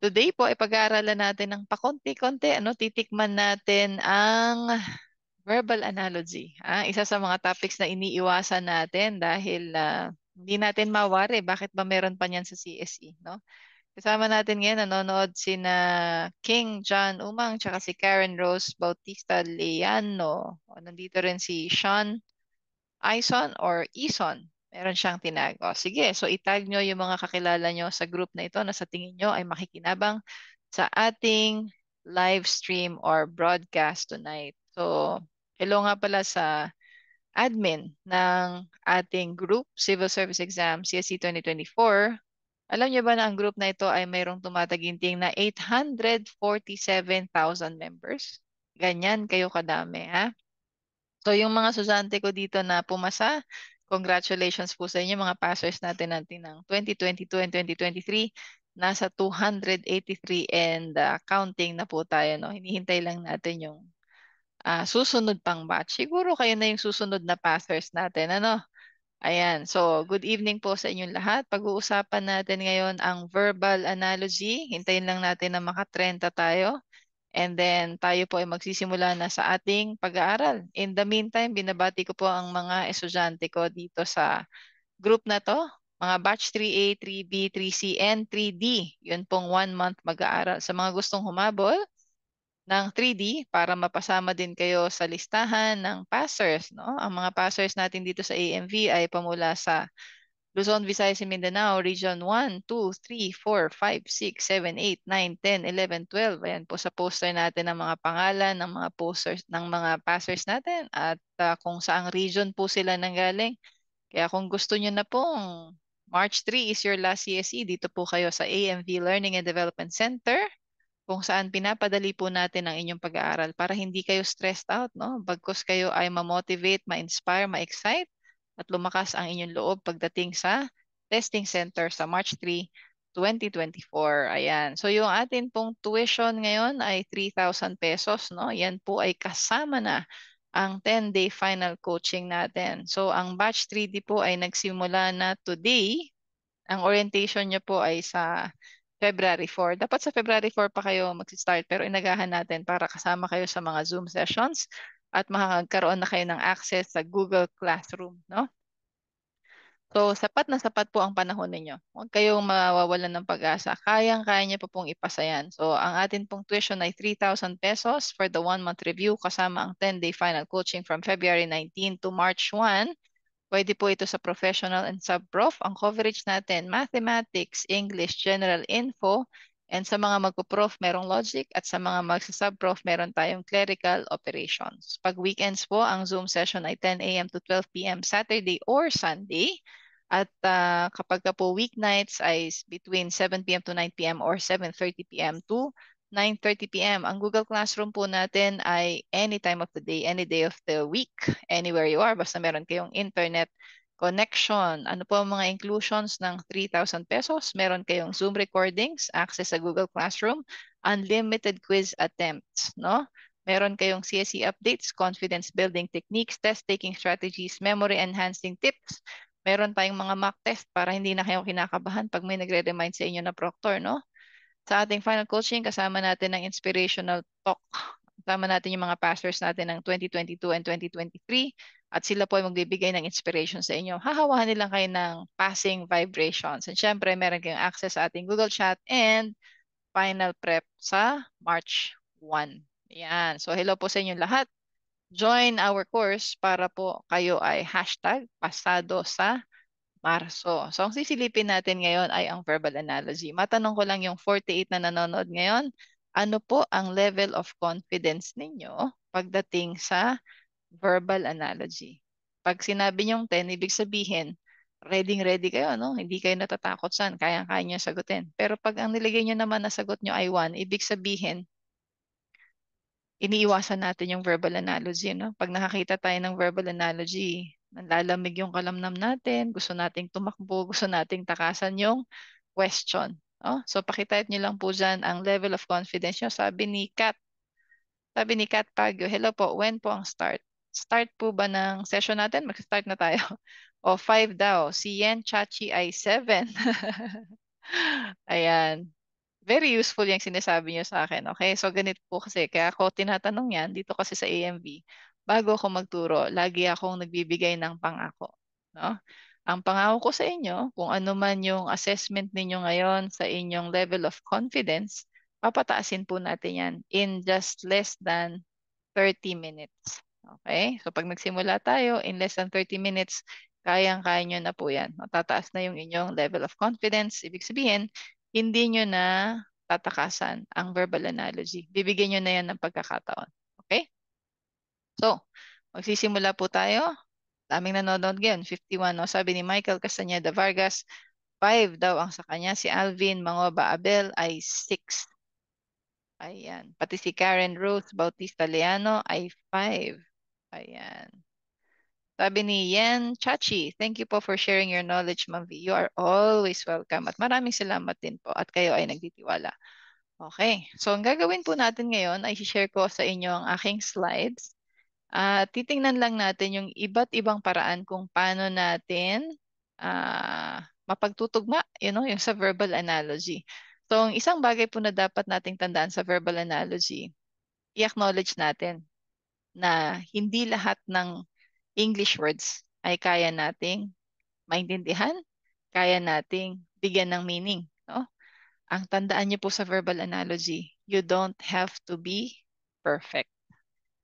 Today po ay pag-aaralan natin ng pakonti-konti, ano, titikman natin ang verbal analogy. Ah, isa sa mga topics na iniiwasan natin dahil uh, hindi natin mawari bakit ba meron pa niyan sa CSE, no? Kasama natin ngayon nanonood si na King John Umang tsaka si Karen Rose Bautista Leano. O, nandito rin si Sean Ison or Ison meron siyang tinag. O, sige, so itag nyo yung mga kakilala nyo sa group na ito na sa tingin nyo ay makikinabang sa ating live stream or broadcast tonight. So, hello nga pala sa admin ng ating group, Civil Service Exam CSC 2024. E Alam niyo ba na ang group na ito ay mayroong tumataginting na 847,000 members? Ganyan kayo kadami, ha? So, yung mga susante ko dito na pumasa Congratulations po sa inyo mga passers natin natin ng 2022 and 2023. Nasa 283 and uh, counting na po tayo. No? Hinihintay lang natin yung uh, susunod pang batch. Siguro kayo na yung susunod na passers natin. Ano? Ayan. So, good evening po sa inyong lahat. Pag-uusapan natin ngayon ang verbal analogy. Hintayin lang natin na maka-30 tayo. And then tayo po ay magsisimula na sa ating pag-aaral. In the meantime, binabati ko po ang mga estudyante ko dito sa group na to. Mga batch 3A, 3B, 3C, and 3D. Yun pong one month mag-aaral. Sa mga gustong humabol ng 3D para mapasama din kayo sa listahan ng passers. No? Ang mga passers natin dito sa AMV ay pamula sa Luzon, Visayas, and Mindanao, Region 1, 2, 3, 4, 5, 6, 7, 8, 9, 10, 11, 12. Ayan po sa poster natin ang mga pangalan ng mga posters ng mga passers natin at uh, kung saang region po sila nanggaling. Kaya kung gusto niyo na pong March 3 is your last CSE, dito po kayo sa AMV Learning and Development Center kung saan pinapadali po natin ang inyong pag-aaral para hindi kayo stressed out, no? Bagkus kayo ay ma-motivate, ma-inspire, ma-excite at lumakas ang inyong loob pagdating sa testing center sa March 3, 2024. Ayan. So yung atin pong tuition ngayon ay 3,000 pesos, no? Yan po ay kasama na ang 10-day final coaching natin. So ang batch 3D po ay nagsimula na today. Ang orientation niyo po ay sa February 4. Dapat sa February 4 pa kayo mag-start pero inagahan natin para kasama kayo sa mga Zoom sessions at makakaroon na kayo ng access sa Google Classroom, no? So, sapat na sapat po ang panahon ninyo. Huwag kayong mawawalan ng pag-asa. Kayang-kaya niyo po pong ipasa yan. So, ang atin pong tuition ay 3,000 pesos for the one-month review kasama ang 10-day final coaching from February 19 to March 1. Pwede po ito sa professional and sub-prof. Ang coverage natin, mathematics, English, general info, And sa mga magpo-prof, merong logic at sa mga magsasub-prof, meron tayong clerical operations. Pag weekends po, ang Zoom session ay 10 a.m. to 12 p.m. Saturday or Sunday. At uh, kapag ka po weeknights ay between 7 p.m. to 9 p.m. or 7.30 p.m. to 9.30 p.m. Ang Google Classroom po natin ay any time of the day, any day of the week, anywhere you are, basta meron kayong internet Connection. Ano po ang mga inclusions ng 3,000 pesos? Meron kayong Zoom recordings, access sa Google Classroom, unlimited quiz attempts, no? Meron kayong CSE updates, confidence building techniques, test taking strategies, memory enhancing tips. Meron tayong mga mock test para hindi na kayo kinakabahan pag may nagre-remind sa inyo na proctor, no? Sa ating final coaching, kasama natin ang inspirational talk. Kasama natin yung mga pastors natin ng 2022 and 2023 at sila po ay magbibigay ng inspiration sa inyo. Hahawahan nila kayo ng passing vibrations. And syempre, meron kayong access sa ating Google Chat and final prep sa March 1. Yan. So, hello po sa inyo lahat. Join our course para po kayo ay hashtag pasado sa Marso. So, ang sisilipin natin ngayon ay ang verbal analogy. Matanong ko lang yung 48 na nanonood ngayon, ano po ang level of confidence ninyo pagdating sa verbal analogy. Pag sinabi niyong 10, ibig sabihin, ready-ready kayo, no? Hindi kayo natatakot saan, kaya-kaya niyo sagutin. Pero pag ang nilagay niyo naman na sagot niyo ay 1, ibig sabihin, iniiwasan natin yung verbal analogy, no? Pag nakakita tayo ng verbal analogy, nalalamig yung kalamnam natin, gusto nating tumakbo, gusto nating takasan yung question. Oh, so pakitayat nyo lang po dyan ang level of confidence nyo. Sabi ni Kat, sabi ni Kat Pagyo, hello po, when po ang start? start po ba ng session natin? Mag-start na tayo. O, 5 daw. Si Yen Chachi ay 7. Ayan. Very useful yung sinasabi niyo sa akin. Okay, so ganit po kasi. Kaya ako tinatanong yan dito kasi sa AMV. Bago ako magturo, lagi akong nagbibigay ng pangako. No? Ang pangako ko sa inyo, kung ano man yung assessment ninyo ngayon sa inyong level of confidence, papataasin po natin yan in just less than 30 minutes. Okay? So pag nagsimula tayo, in less than 30 minutes, kayang-kaya nyo na po yan. Tataas na yung inyong level of confidence. Ibig sabihin, hindi nyo na tatakasan ang verbal analogy. Bibigyan nyo na yan ng pagkakataon. Okay? So, magsisimula po tayo. Daming nanonood ngayon, 51. No? Sabi ni Michael Castaneda Vargas, 5 daw ang sa kanya. Si Alvin Mangoba Abel ay 6. Ayan. Pati si Karen Ruth Bautista Leano ay 5. Ayan. Sabi ni Yen Chachi, thank you po for sharing your knowledge, Ma'am V. You are always welcome. At maraming salamat din po at kayo ay nagtitiwala. Okay, so ang gagawin po natin ngayon ay share ko sa inyo ang aking slides. Uh, titingnan lang natin yung iba't ibang paraan kung paano natin uh, mapagtutugma, you know, yung sa verbal analogy. So, ang isang bagay po na dapat nating tandaan sa verbal analogy, i-acknowledge natin na hindi lahat ng English words ay kaya nating maintindihan, kaya nating bigyan ng meaning. No? Ang tandaan niyo po sa verbal analogy, you don't have to be perfect.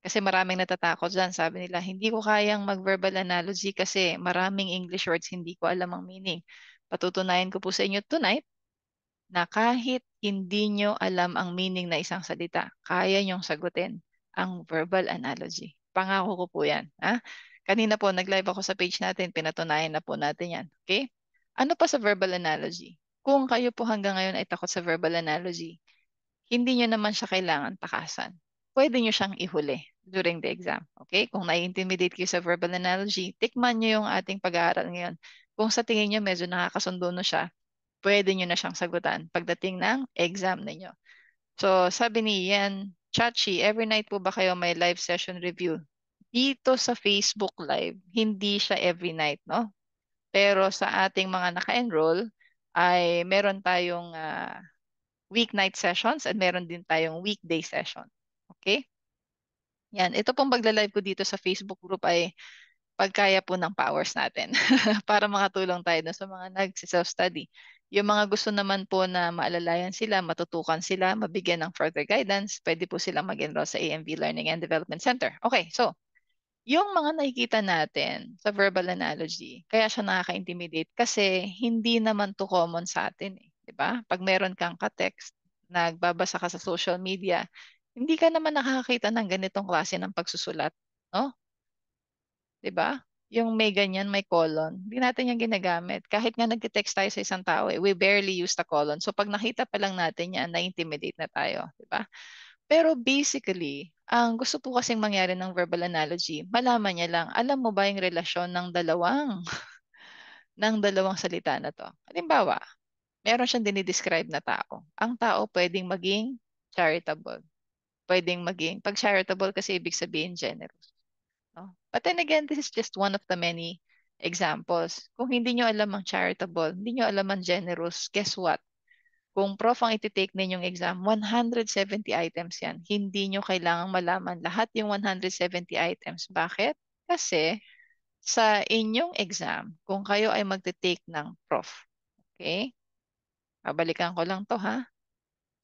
Kasi maraming natatakot dyan. Sabi nila, hindi ko kayang mag-verbal analogy kasi maraming English words, hindi ko alam ang meaning. Patutunayan ko po sa inyo tonight na kahit hindi nyo alam ang meaning na isang salita, kaya nyong sagutin ang verbal analogy. Pangako ko po yan. Ha? Kanina po, nag-live ako sa page natin, pinatunayan na po natin yan. Okay? Ano pa sa verbal analogy? Kung kayo po hanggang ngayon ay takot sa verbal analogy, hindi nyo naman siya kailangan takasan. Pwede nyo siyang ihuli during the exam. Okay? Kung nai-intimidate kayo sa verbal analogy, tikman nyo yung ating pag-aaral ngayon. Kung sa tingin nyo medyo nakakasundo na siya, pwede nyo na siyang sagutan pagdating ng exam ninyo. So, sabi ni Ian Chachi, every night po ba kayo may live session review? Dito sa Facebook Live, hindi siya every night, no? Pero sa ating mga naka-enroll, ay meron tayong uh, weeknight sessions at meron din tayong weekday session. Okay? Yan. Ito pong pagla-live ko dito sa Facebook group ay pagkaya po ng powers natin para makatulong tayo dun sa mga nag-self-study. Yung mga gusto naman po na maalalayan sila, matutukan sila, mabigyan ng further guidance, pwede po silang mag-enroll sa AMV Learning and Development Center. Okay, so yung mga nakikita natin sa verbal analogy, kaya siya nakaka-intimidate kasi hindi naman to common sa atin. Eh, di ba? Pag meron kang ka-text, nagbabasa ka sa social media, hindi ka naman nakakakita ng ganitong klase ng pagsusulat. No? 'Di ba? Yung may ganyan, may colon. Hindi natin 'yang ginagamit. Kahit nga nagte-text tayo sa isang tao, eh, we barely use the colon. So pag nakita pa lang natin yan, na-intimidate na tayo, 'di ba? Pero basically, ang gusto po kasing mangyari ng verbal analogy, malaman niya lang, alam mo ba yung relasyon ng dalawang ng dalawang salita na to? Halimbawa, meron siyang dinidescribe na tao. Ang tao pwedeng maging charitable. Pwedeng maging, pag charitable kasi ibig sabihin generous. But then again, this is just one of the many examples. Kung hindi nyo alam ang charitable, hindi nyo alam ang generous, guess what? Kung prof ang iti-take ninyong exam, 170 items yan. Hindi nyo kailangang malaman lahat yung 170 items. Bakit? Kasi sa inyong exam, kung kayo ay magte-take ng prof, okay? Babalikan ko lang to ha.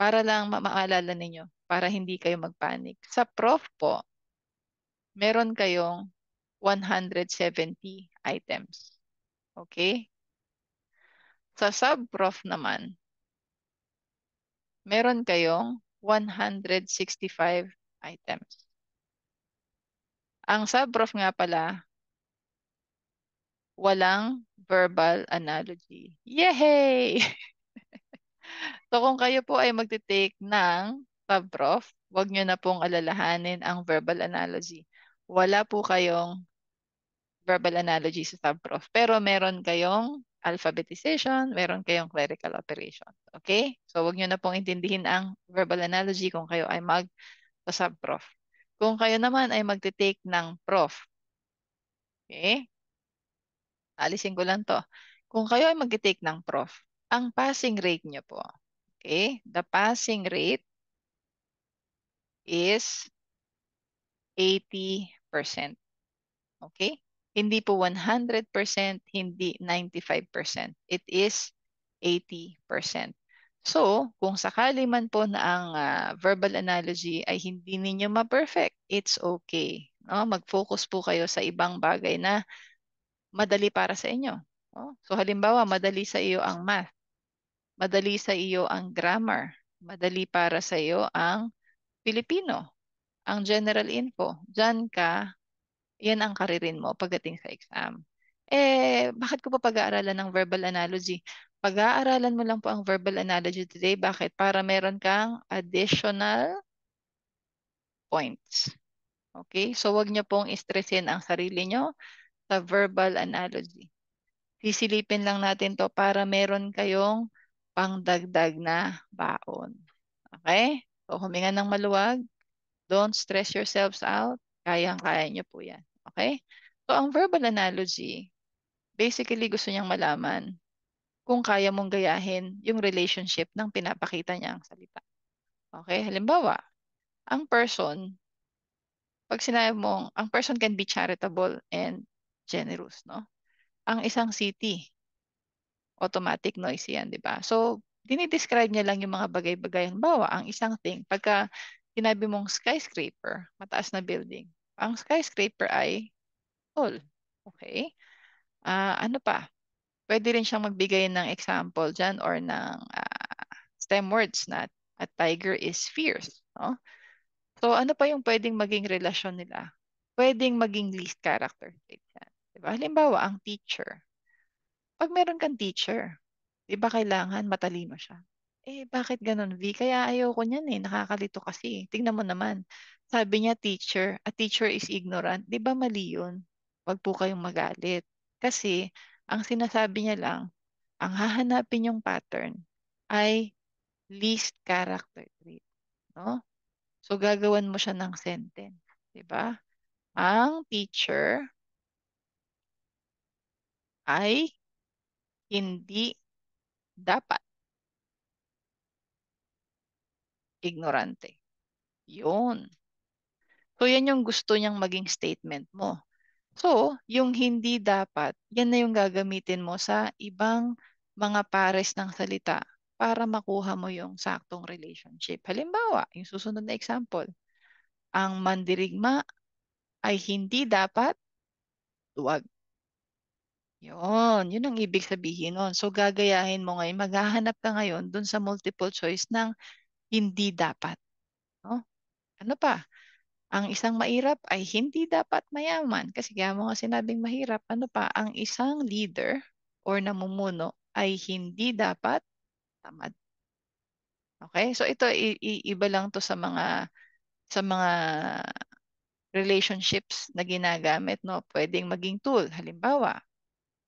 Para lang ma maalala ninyo, para hindi kayo magpanik. Sa prof po, meron kayong 170 items. Okay? Sa subprof naman, meron kayong 165 items. Ang subprof nga pala, walang verbal analogy. Yay! so kung kayo po ay magte-take ng subprof, wag nyo na pong alalahanin ang verbal analogy. Wala po kayong verbal analogy sa sub-prof. Pero meron kayong alphabetization, meron kayong clerical operation. Okay? So, wag nyo na pong intindihin ang verbal analogy kung kayo ay mag sa sub-prof. Kung kayo naman ay magte-take ng prof. Okay? Alisin ko lang to. Kung kayo ay magte-take ng prof, ang passing rate nyo po. Okay? The passing rate is 80%. Okay? Hindi po 100%, hindi 95%. It is 80%. So, kung sakali man po na ang uh, verbal analogy ay hindi ninyo ma-perfect, it's okay. No? Mag-focus po kayo sa ibang bagay na madali para sa inyo. No? So, halimbawa, madali sa iyo ang math. Madali sa iyo ang grammar. Madali para sa iyo ang Filipino. Ang general info. Diyan ka yan ang karirin mo pagdating sa exam. Eh, bakit ko pa pag-aaralan ng verbal analogy? Pag-aaralan mo lang po ang verbal analogy today. Bakit? Para meron kang additional points. Okay? So, wag niyo pong stressin ang sarili niyo sa verbal analogy. Sisilipin lang natin to para meron kayong pangdagdag na baon. Okay? So, huminga ng maluwag. Don't stress yourselves out. Kayang-kaya niyo po yan. Okay? So, ang verbal analogy, basically gusto niyang malaman kung kaya mong gayahin yung relationship ng pinapakita niya ang salita. Okay? Halimbawa, ang person, pag sinabi mong, ang person can be charitable and generous, no? Ang isang city, automatic noise yan, di ba? So, dinidescribe niya lang yung mga bagay-bagay. Halimbawa, ang isang thing, pagka sinabi mong skyscraper, mataas na building, ang skyscraper ay tall. Okay. Uh, ano pa? Pwede rin siyang magbigay ng example dyan or ng uh, STEM words na a tiger is fierce. No? So ano pa yung pwedeng maging relasyon nila? Pwedeng maging least character trait yan. Diba? Halimbawa, ang teacher. Pag meron kang teacher, di ba kailangan matalino siya? Eh, bakit ganun, V? Kaya ayoko niyan eh. Nakakalito kasi. Eh. Tingnan mo naman. Sabi niya, teacher. A teacher is ignorant. Di ba mali yun? Huwag po kayong magalit. Kasi, ang sinasabi niya lang, ang hahanapin yung pattern ay least character trait. No? So, gagawan mo siya ng sentence. Di ba? Ang teacher ay hindi dapat ignorante. Yun. So, yan yung gusto niyang maging statement mo. So, yung hindi dapat, yan na yung gagamitin mo sa ibang mga pares ng salita para makuha mo yung saktong relationship. Halimbawa, yung susunod na example, ang mandirigma ay hindi dapat duwag. Yun, yun ang ibig sabihin nun. So, gagayahin mo ngayon, maghahanap ka ngayon dun sa multiple choice ng hindi dapat. No? Ano pa? Ang isang mahirap ay hindi dapat mayaman. Kasi kaya mo nga sinabing mahirap, ano pa? Ang isang leader or namumuno ay hindi dapat tamad. Okay? So ito iba lang to sa mga sa mga relationships na ginagamit, no? Pwedeng maging tool. Halimbawa,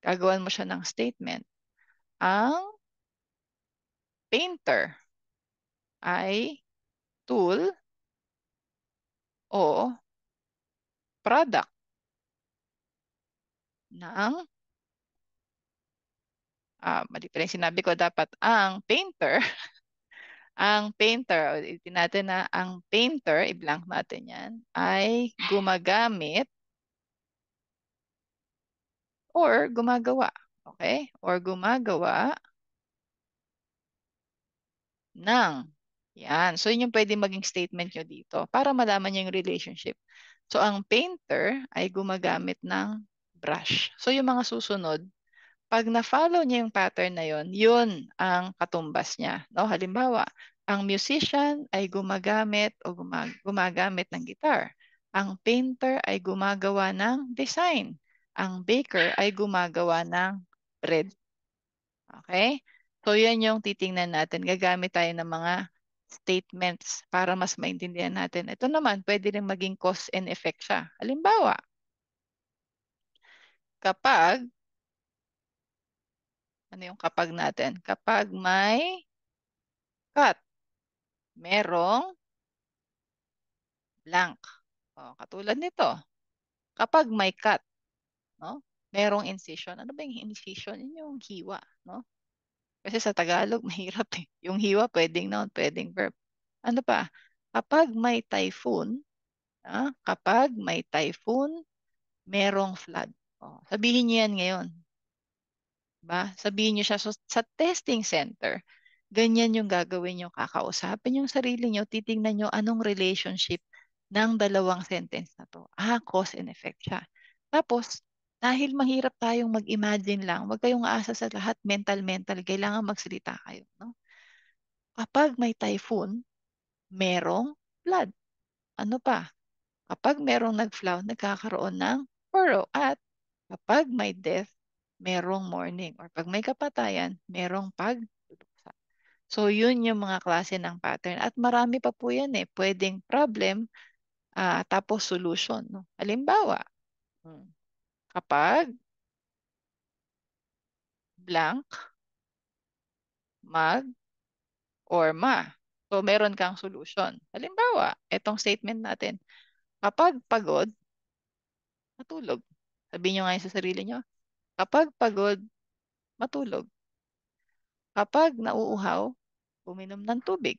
gagawan mo siya ng statement. Ang painter ay tool o product ng ah, mali pa sinabi ko dapat ang painter ang painter o itin natin na ang painter i-blank natin yan ay gumagamit or gumagawa okay or gumagawa ng yan. So, yun yung pwede maging statement nyo dito para malaman nyo yung relationship. So, ang painter ay gumagamit ng brush. So, yung mga susunod, pag na-follow niya yung pattern na yun, yun ang katumbas niya. No? Halimbawa, ang musician ay gumagamit o gumag gumagamit ng guitar. Ang painter ay gumagawa ng design. Ang baker ay gumagawa ng bread. Okay? So, yan yung titingnan natin. Gagamit tayo ng mga statements para mas maintindihan natin. Ito naman, pwede rin maging cause and effect siya. Halimbawa, kapag, ano yung kapag natin? Kapag may cut, merong blank. O, katulad nito, kapag may cut, no? merong incision. Ano ba yung incision? Yun yung hiwa. No? Kasi sa Tagalog, mahirap eh. Yung hiwa, pwedeng noun, pwedeng verb. Ano pa? Kapag may typhoon, ah, kapag may typhoon, merong flood. Oh, sabihin niyo yan ngayon. Ba? Diba? Sabihin niyo siya so, sa testing center. Ganyan yung gagawin niyo, kakausapin yung sarili niyo, titingnan niyo anong relationship ng dalawang sentence na to. Ah, cause and effect siya. Tapos, dahil mahirap tayong mag-imagine lang, huwag kayong aasa sa lahat, mental-mental, kailangan magsalita kayo. No? Kapag may typhoon, merong flood. Ano pa? Kapag merong nag flow nagkakaroon ng furrow. At kapag may death, merong mourning. Or pag may kapatayan, merong pagluluksa. So, yun yung mga klase ng pattern. At marami pa po yan eh. Pwedeng problem, uh, tapos solution. No? Halimbawa, hmm kapag blank, mag, or ma. So, meron kang solution. Halimbawa, itong statement natin, kapag pagod, matulog. Sabihin nyo nga sa sarili nyo, kapag pagod, matulog. Kapag nauuhaw, uminom ng tubig.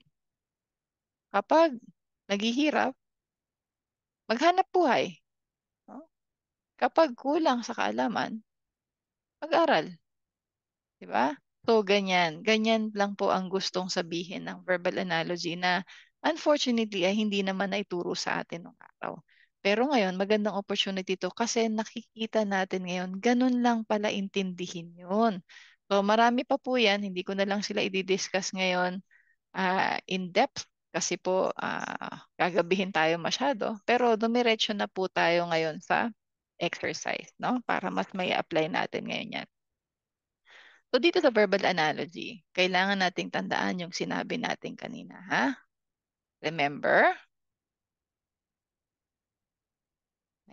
Kapag naghihirap, maghanap buhay. Kapag kulang sa kaalaman, mag-aral. 'Di ba? So ganyan, ganyan lang po ang gustong sabihin ng verbal analogy na unfortunately ay hindi naman naituro sa atin noong araw. Pero ngayon, magandang opportunity to kasi nakikita natin ngayon, ganun lang pala intindihin yun. So marami pa po yan, hindi ko na lang sila i-discuss ngayon uh, in depth kasi po uh, gagabihin tayo masyado. Pero dumiretso na po tayo ngayon sa exercise, no? Para mas may apply natin ngayon yan. So dito sa verbal analogy, kailangan nating tandaan yung sinabi natin kanina, ha? Remember?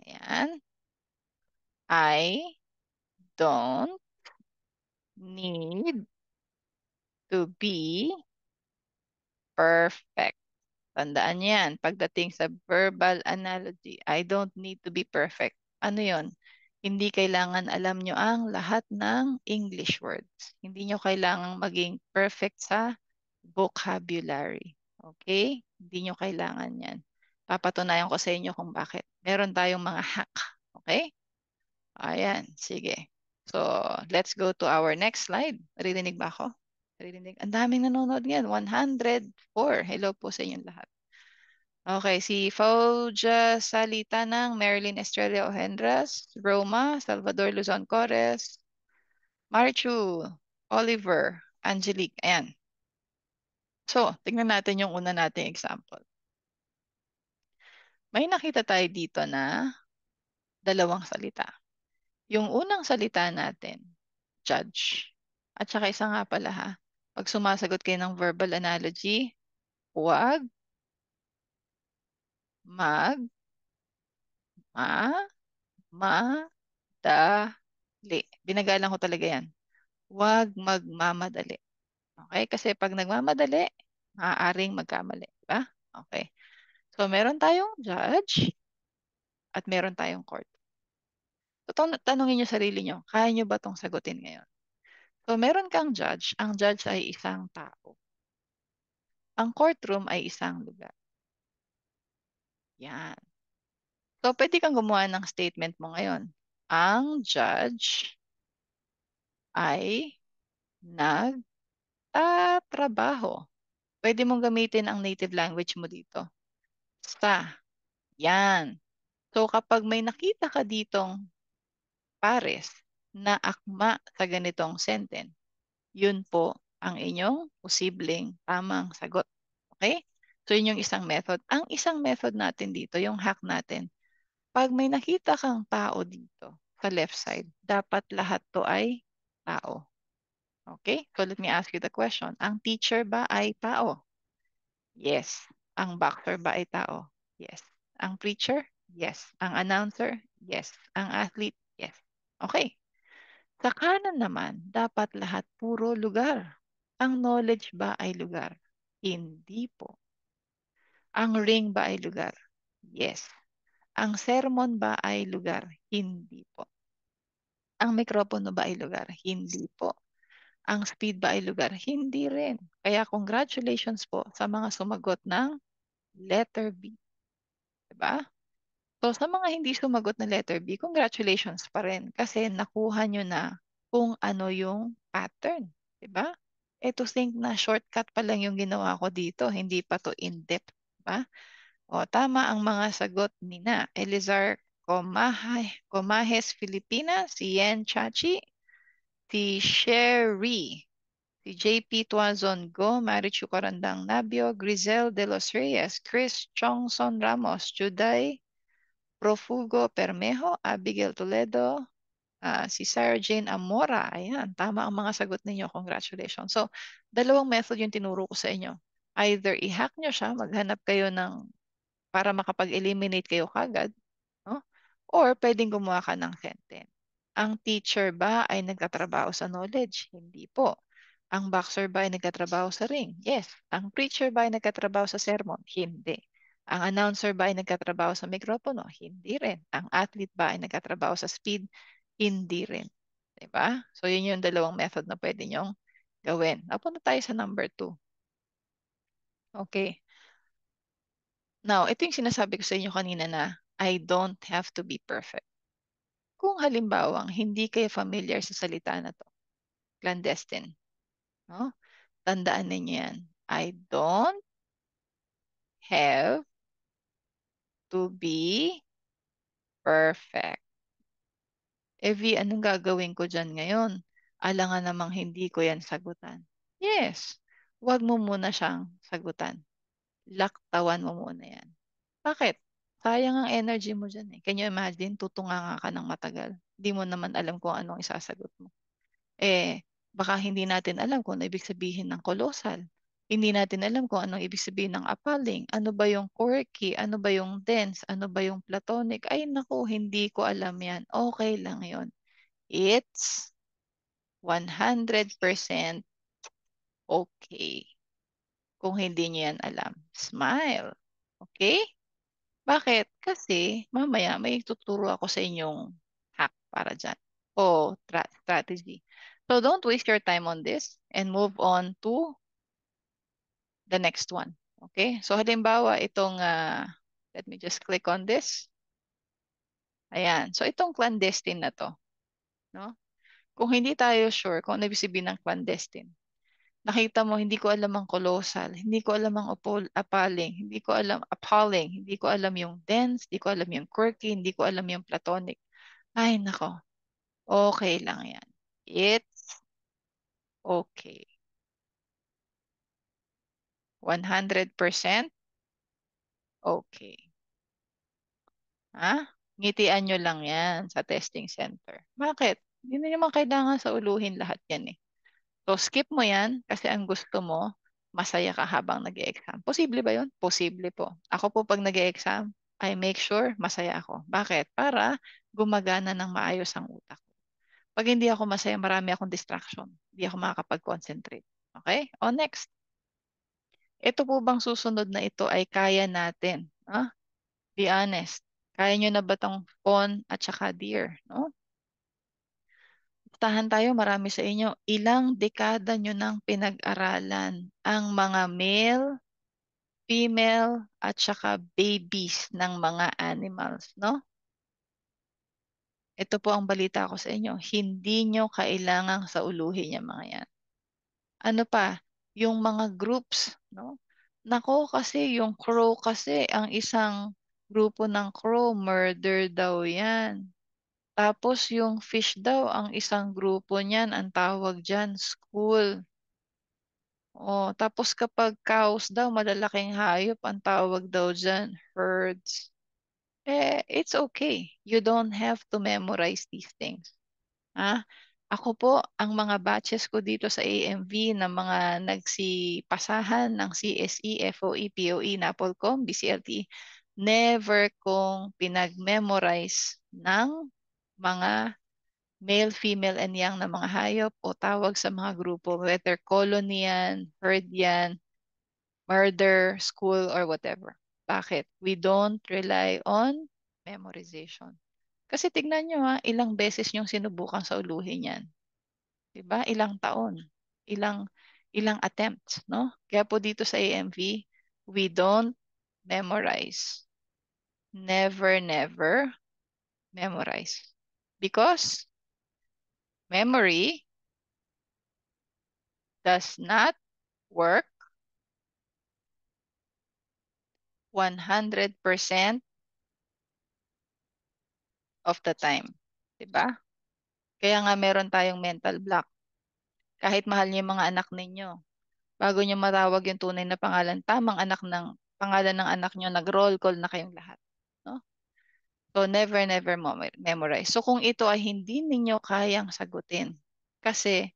Ayan. I don't need to be perfect. Tandaan yan. Pagdating sa verbal analogy, I don't need to be perfect ano yon hindi kailangan alam nyo ang lahat ng English words. Hindi nyo kailangan maging perfect sa vocabulary. Okay? Hindi nyo kailangan yan. Papatunayan ko sa inyo kung bakit. Meron tayong mga hack. Okay? Ayan. Sige. So, let's go to our next slide. Naririnig ba ako? Naririnig. Ang daming nanonood yan. 104. Hello po sa inyong lahat. Okay, si Fauja Salita ng Marilyn Estrella Ohendras, Roma, Salvador Luzon Cores, Marchu, Oliver, Angelique. Ayan. So, tingnan natin yung una nating example. May nakita tayo dito na dalawang salita. Yung unang salita natin, judge. At saka isa nga pala ha, pag sumasagot kayo ng verbal analogy, huwag mag ma madali. Binagalan ko talaga yan. Huwag magmamadali. Okay? Kasi pag nagmamadali, maaaring magkamali. Diba? Okay. So, meron tayong judge at meron tayong court. So, tanongin nyo sarili nyo, kaya nyo ba itong sagutin ngayon? So, meron kang judge. Ang judge ay isang tao. Ang courtroom ay isang lugar. Yan. So, pwede kang gumawa ng statement mo ngayon. Ang judge ay nagtatrabaho. Pwede mong gamitin ang native language mo dito. Sa. Yan. So, kapag may nakita ka ditong pares na akma sa ganitong sentence, yun po ang inyong posibleng tamang sagot. Okay? So yun yung isang method. Ang isang method natin dito, yung hack natin, pag may nakita kang tao dito sa left side, dapat lahat to ay tao. Okay? So let me ask you the question. Ang teacher ba ay tao? Yes. Ang boxer ba ay tao? Yes. Ang preacher? Yes. Ang announcer? Yes. Ang athlete? Yes. Okay. Sa kanan naman, dapat lahat puro lugar. Ang knowledge ba ay lugar? Hindi po. Ang ring ba ay lugar? Yes. Ang sermon ba ay lugar? Hindi po. Ang mikropono ba ay lugar? Hindi po. Ang speed ba ay lugar? Hindi rin. Kaya congratulations po sa mga sumagot ng letter B. Diba? So sa mga hindi sumagot na letter B, congratulations pa rin kasi nakuha nyo na kung ano yung pattern. Diba? E to think na shortcut pa lang yung ginawa ko dito, hindi pa to in-depth ba? O tama ang mga sagot ni na Elizar Comahe, Comahes Filipina, si Yen Chachi, si Sherry, si JP Tuazongo, Marichu Corandang Nabio, Grisel De Los Reyes, Chris Chongson Ramos, Juday Profugo Permejo, Abigail Toledo, uh, si Sarah Jane Amora. Ayan, tama ang mga sagot ninyo. Congratulations. So, dalawang method yung tinuro ko sa inyo. Either i-hack nyo siya, maghanap kayo ng para makapag-eliminate kayo kagad, no? or pwedeng gumawa ka ng sentence. Ang teacher ba ay nagtatrabaho sa knowledge? Hindi po. Ang boxer ba ay nagtatrabaho sa ring? Yes. Ang preacher ba ay nagtatrabaho sa sermon? Hindi. Ang announcer ba ay nagtatrabaho sa mikropono? Hindi rin. Ang athlete ba ay nagtatrabaho sa speed? Hindi rin. Diba? So, yun yung dalawang method na pwede nyong gawin. Napunta tayo sa number two. Okay. Now, ito yung sinasabi ko sa inyo kanina na I don't have to be perfect. Kung halimbawa, hindi kayo familiar sa salita na to, clandestine, no? tandaan ninyo yan. I don't have to be perfect. Evi, anong gagawin ko dyan ngayon? Alangan namang hindi ko yan sagutan. Yes, wag mo muna siyang sagutan. Laktawan mo muna yan. Bakit? Sayang ang energy mo dyan eh. Can you imagine? Tutunga nga ka ng matagal. Hindi mo naman alam kung anong isasagot mo. Eh, baka hindi natin alam kung ano ibig sabihin ng colossal. Hindi natin alam kung anong ibig sabihin ng appalling. Ano ba yung quirky? Ano ba yung dense? Ano ba yung platonic? Ay naku, hindi ko alam yan. Okay lang yon. It's 100% Okay. Kung hindi niyo yan alam, smile. Okay? Bakit? Kasi mamaya may tuturo ako sa inyong hack para dyan. O oh, strategy. So don't waste your time on this and move on to the next one. Okay? So halimbawa, itong, uh, let me just click on this. Ayan. So itong clandestine na to. No? Kung hindi tayo sure kung ano ng clandestine, nakita mo, hindi ko alam ang colossal, hindi ko alam ang opal, appalling, hindi ko alam, appalling, hindi ko alam yung dense, hindi ko alam yung quirky, hindi ko alam yung platonic. Ay, nako. Okay lang yan. It's okay. 100% okay. Ha? Ah, ngitian nyo lang yan sa testing center. Bakit? Hindi na naman kailangan sa uluhin lahat yan eh. So skip mo yan kasi ang gusto mo, masaya ka habang nag exam Posible ba yun? Posible po. Ako po pag nag exam I make sure masaya ako. Bakit? Para gumagana ng maayos ang utak ko. Pag hindi ako masaya, marami akong distraction. Hindi ako makakapag-concentrate. Okay? O next. Ito po bang susunod na ito ay kaya natin? Huh? Ah? Be honest. Kaya nyo na ba itong phone at saka dear? No? suportahan tayo marami sa inyo. Ilang dekada nyo nang pinag-aralan ang mga male, female, at saka babies ng mga animals, no? Ito po ang balita ko sa inyo. Hindi nyo kailangang sauluhin yung mga yan. Ano pa? Yung mga groups, no? Nako kasi yung crow kasi ang isang grupo ng crow murder daw yan. Tapos yung fish daw, ang isang grupo niyan, ang tawag diyan, school. Oh, tapos kapag cows daw, malalaking hayop, ang tawag daw diyan, herds. Eh, it's okay. You don't have to memorize these things. Ha? Ah, ako po, ang mga batches ko dito sa AMV na mga nagsipasahan ng CSE, FOE, POE, NAPOLCOM, e BCLT, never kong pinag-memorize ng mga male, female, and young na mga hayop o tawag sa mga grupo, whether colonian, herdian, murder, school, or whatever. Bakit? We don't rely on memorization. Kasi tignan nyo ha, ilang beses yung sinubukan sa uluhin yan. Diba? Ilang taon. Ilang, ilang attempts, no? Kaya po dito sa AMV, we don't memorize. Never, never memorize because memory does not work 100% of the time. Diba? Kaya nga meron tayong mental block. Kahit mahal niyo yung mga anak ninyo, bago niyo matawag yung tunay na pangalan, tamang anak ng pangalan ng anak niyo, nag-roll call na kayong lahat. So, never, never memorize. So, kung ito ay hindi ninyo kayang sagutin, kasi,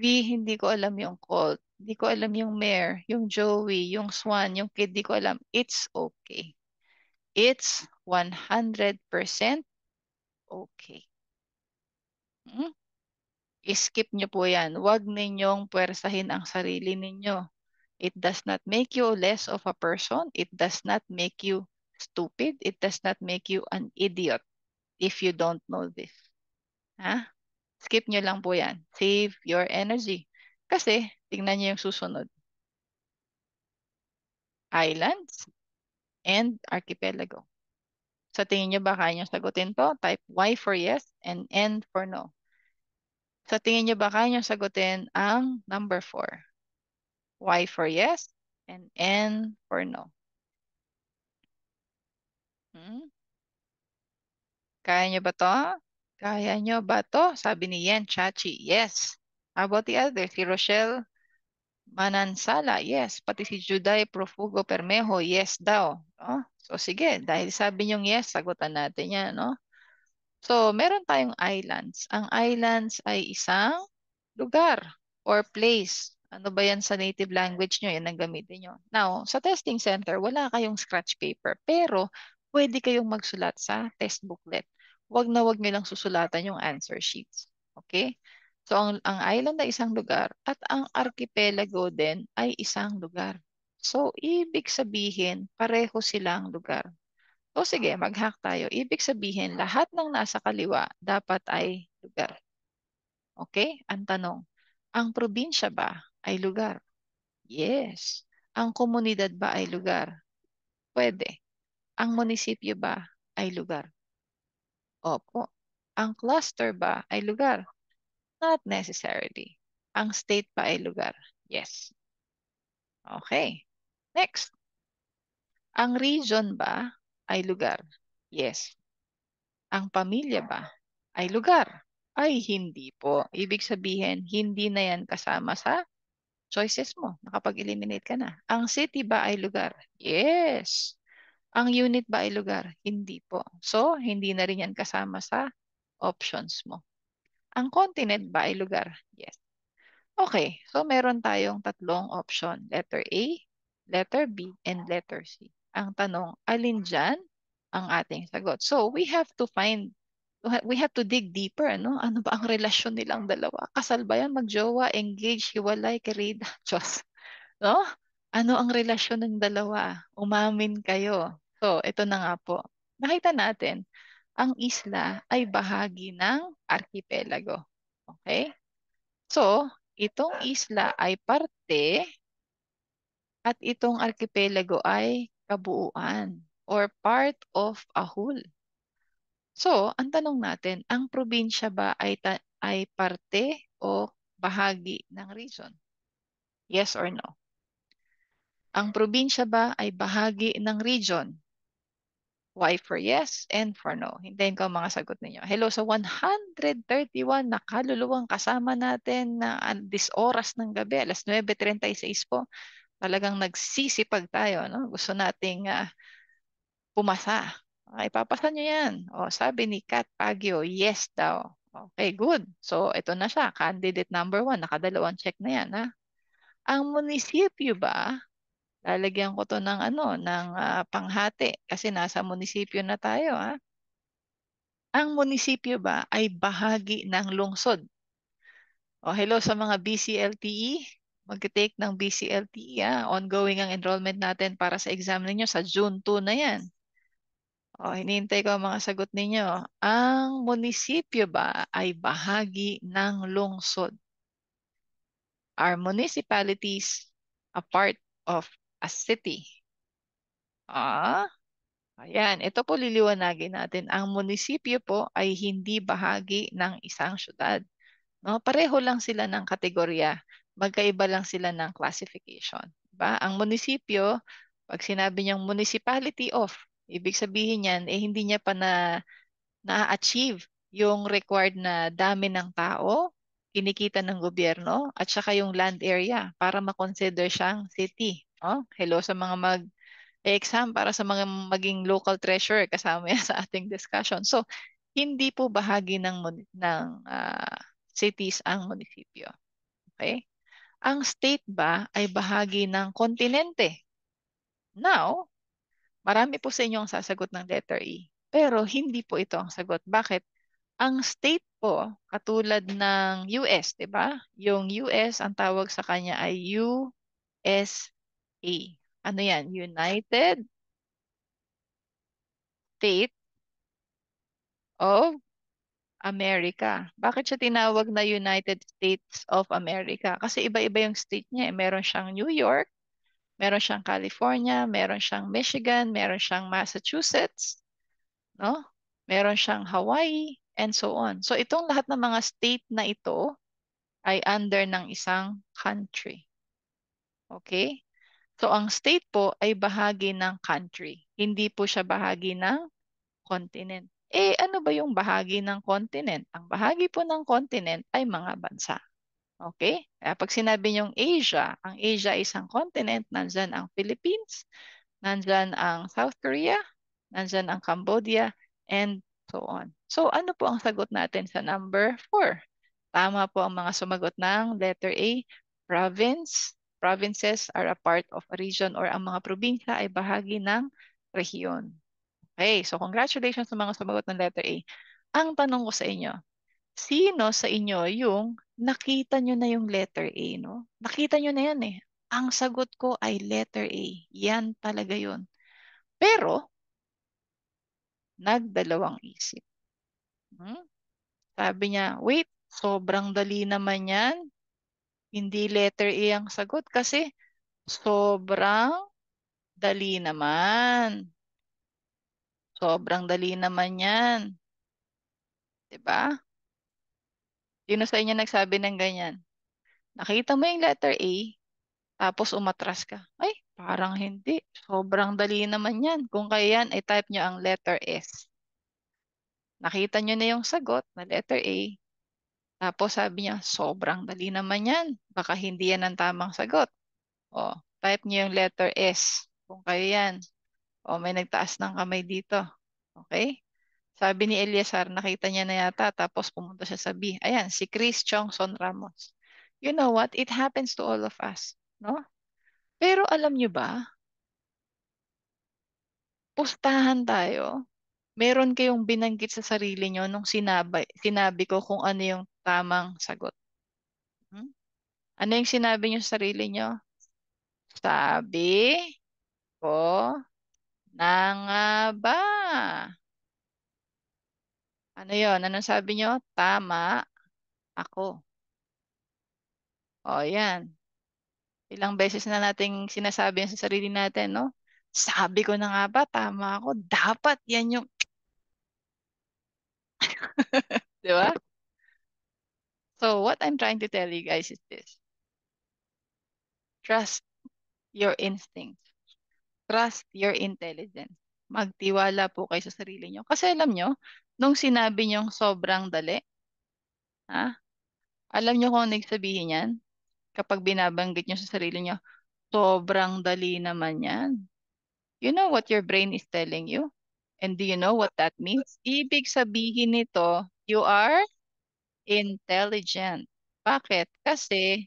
V, hindi ko alam yung Colt, hindi ko alam yung Mare, yung Joey, yung Swan, yung Kid, hindi ko alam. It's okay. It's 100% okay. Hmm? skip nyo po yan. Huwag ninyong puwersahin ang sarili ninyo. It does not make you less of a person. It does not make you stupid. It does not make you an idiot if you don't know this. Ha? Skip nyo lang po yan. Save your energy. Kasi, tingnan nyo yung susunod. Islands and archipelago. Sa so, tingin nyo ba kaya nyo sagutin to? Type Y for yes and N for no. Sa so, tingin nyo ba kaya nyo sagutin ang number 4? Y for yes and N for no. Hmm. "Kaya niyo ba 'to? Kaya niyo ba 'to?" sabi ni Yen Chachi. "Yes." How about the other? Si Rochelle Manansala, yes. Pati si Juday Profugo Permejo. yes daw. No? Oh, so sige, dahil sabi niyong yes, sagutan natin yan. No? So meron tayong islands. Ang islands ay isang lugar or place. Ano ba yan sa native language nyo? Yan ang gamitin nyo. Now, sa testing center, wala kayong scratch paper. Pero pwede kayong magsulat sa test booklet. Huwag na huwag nyo lang susulatan yung answer sheets. Okay? So, ang, ang island ay isang lugar at ang archipelago din ay isang lugar. So, ibig sabihin, pareho silang lugar. So, sige, mag-hack tayo. Ibig sabihin, lahat ng nasa kaliwa dapat ay lugar. Okay? Ang tanong, ang probinsya ba ay lugar? Yes. Ang komunidad ba ay lugar? Pwede. Ang munisipyo ba ay lugar? Opo. Ang cluster ba ay lugar? Not necessarily. Ang state ba ay lugar? Yes. Okay. Next. Ang region ba ay lugar? Yes. Ang pamilya ba ay lugar? Ay, hindi po. Ibig sabihin, hindi na yan kasama sa choices mo. Nakapag-eliminate ka na. Ang city ba ay lugar? Yes. Ang unit ba ay lugar? Hindi po. So, hindi na rin yan kasama sa options mo. Ang continent ba ay lugar? Yes. Okay, so meron tayong tatlong option. Letter A, letter B, and letter C. Ang tanong, alin dyan ang ating sagot? So, we have to find, we have to dig deeper. Ano, ano ba ang relasyon nilang dalawa? Kasal ba yan? Magjowa, engage, hiwalay, kerida, Diyos. No? Ano ang relasyon ng dalawa? Umamin kayo. So, ito na nga po. Nakita natin, ang isla ay bahagi ng archipelago. Okay? So, itong isla ay parte at itong archipelago ay kabuuan or part of a whole. So, ang tanong natin, ang probinsya ba ay, ay parte o bahagi ng region? Yes or no? Ang probinsya ba ay bahagi ng region? Y for yes and for no. Hintayin ko ang mga sagot ninyo. Hello so 131 na kaluluwang kasama natin na this oras ng gabi, alas 9.36 po. Talagang nagsisipag tayo. No? Gusto nating uh, pumasa. Okay, ah, papasa nyo yan. O, sabi ni Kat Pagyo, yes daw. Okay, good. So, ito na siya. Candidate number one. Nakadalawang check na yan. Ha? Ang munisipyo ba Lalagyan ko to ng ano, ng ah, panghati kasi nasa munisipyo na tayo ha ah. Ang munisipyo ba ay bahagi ng lungsod? oh hello sa mga BCLTE, mag-take ng BCLTE ah. Ongoing ang enrollment natin para sa exam ninyo sa June 2 na 'yan. O, oh, hinihintay ko ang mga sagot ninyo. Ang munisipyo ba ay bahagi ng lungsod? Are municipalities a part of a city. Ah, ayan. Ito po liliwanagin natin. Ang munisipyo po ay hindi bahagi ng isang syudad. No, pareho lang sila ng kategorya. Magkaiba lang sila ng classification. Ba? Diba? Ang munisipyo, pag sinabi niyang municipality of, ibig sabihin niyan, eh hindi niya pa na na-achieve yung required na dami ng tao, kinikita ng gobyerno, at saka yung land area para makonsider siyang city. Oh, hello sa mga mag exam para sa mga maging local treasurer kasama yan sa ating discussion. So, hindi po bahagi ng ng uh, cities ang munisipyo. Okay? Ang state ba ay bahagi ng kontinente? Now, marami po sa inyo ang sasagot ng letter E. Pero hindi po ito ang sagot. Bakit? Ang state po, katulad ng US, 'di ba? Yung US ang tawag sa kanya ay US A. Ano yan? United States of America. Bakit siya tinawag na United States of America? Kasi iba-iba yung state niya. Eh. Meron siyang New York, meron siyang California, meron siyang Michigan, meron siyang Massachusetts, no? meron siyang Hawaii, and so on. So itong lahat ng mga state na ito ay under ng isang country. Okay? So ang state po ay bahagi ng country. Hindi po siya bahagi ng continent. Eh ano ba yung bahagi ng continent? Ang bahagi po ng continent ay mga bansa. Okay? Kaya pag sinabi niyong Asia, ang Asia ay isang continent. Nandyan ang Philippines, nandyan ang South Korea, nandyan ang Cambodia, and so on. So ano po ang sagot natin sa number 4? Tama po ang mga sumagot ng letter A, province, Provinces are a part of a region or ang mga probinsya ay bahagi ng rehiyon. Okay, so congratulations sa mga sumagot ng letter A. Ang tanong ko sa inyo, sino sa inyo yung nakita nyo na yung letter A, no? Nakita nyo na yan eh. Ang sagot ko ay letter A. Yan talaga yun. Pero, nagdalawang isip. Hmm? Sabi niya, wait, sobrang dali naman yan. Hindi letter A e ang sagot kasi sobrang dali naman. Sobrang dali naman yan. ba? Diba? Sino sa inyo nagsabi ng ganyan? Nakita mo yung letter A, tapos umatras ka. Ay, parang hindi. Sobrang dali naman yan. Kung kaya yan, i-type nyo ang letter S. Nakita nyo na yung sagot na letter A, tapos sabi niya, sobrang dali naman yan. Baka hindi yan ang tamang sagot. O, type niyo yung letter S kung kayo yan. O, may nagtaas ng kamay dito. Okay? Sabi ni Eliasar, nakita niya na yata tapos pumunta siya sa B. Ayan, si Chris Chongson Ramos. You know what? It happens to all of us. No? Pero alam niyo ba, pustahan tayo meron kayong binanggit sa sarili nyo nung sinabi, sinabi ko kung ano yung tamang sagot? Hmm? Ano yung sinabi nyo sa sarili nyo? Sabi ko na nga ba? Ano yon? Anong sabi nyo? Tama ako. O, yan. Ilang beses na nating sinasabi sa sarili natin, no? Sabi ko na nga ba, tama ako. Dapat yan yung diba? So what I'm trying to tell you guys is this. Trust your instincts. Trust your intelligence. Magtiwala po kayo sa sarili nyo. Kasi alam nyo, nung sinabi nyo sobrang dali, ha? alam nyo kung ano nagsabihin yan? Kapag binabanggit nyo sa sarili nyo, sobrang dali naman yan. You know what your brain is telling you? And do you know what that means? Ibig sabihin nito, you are intelligent. Bakit? Kasi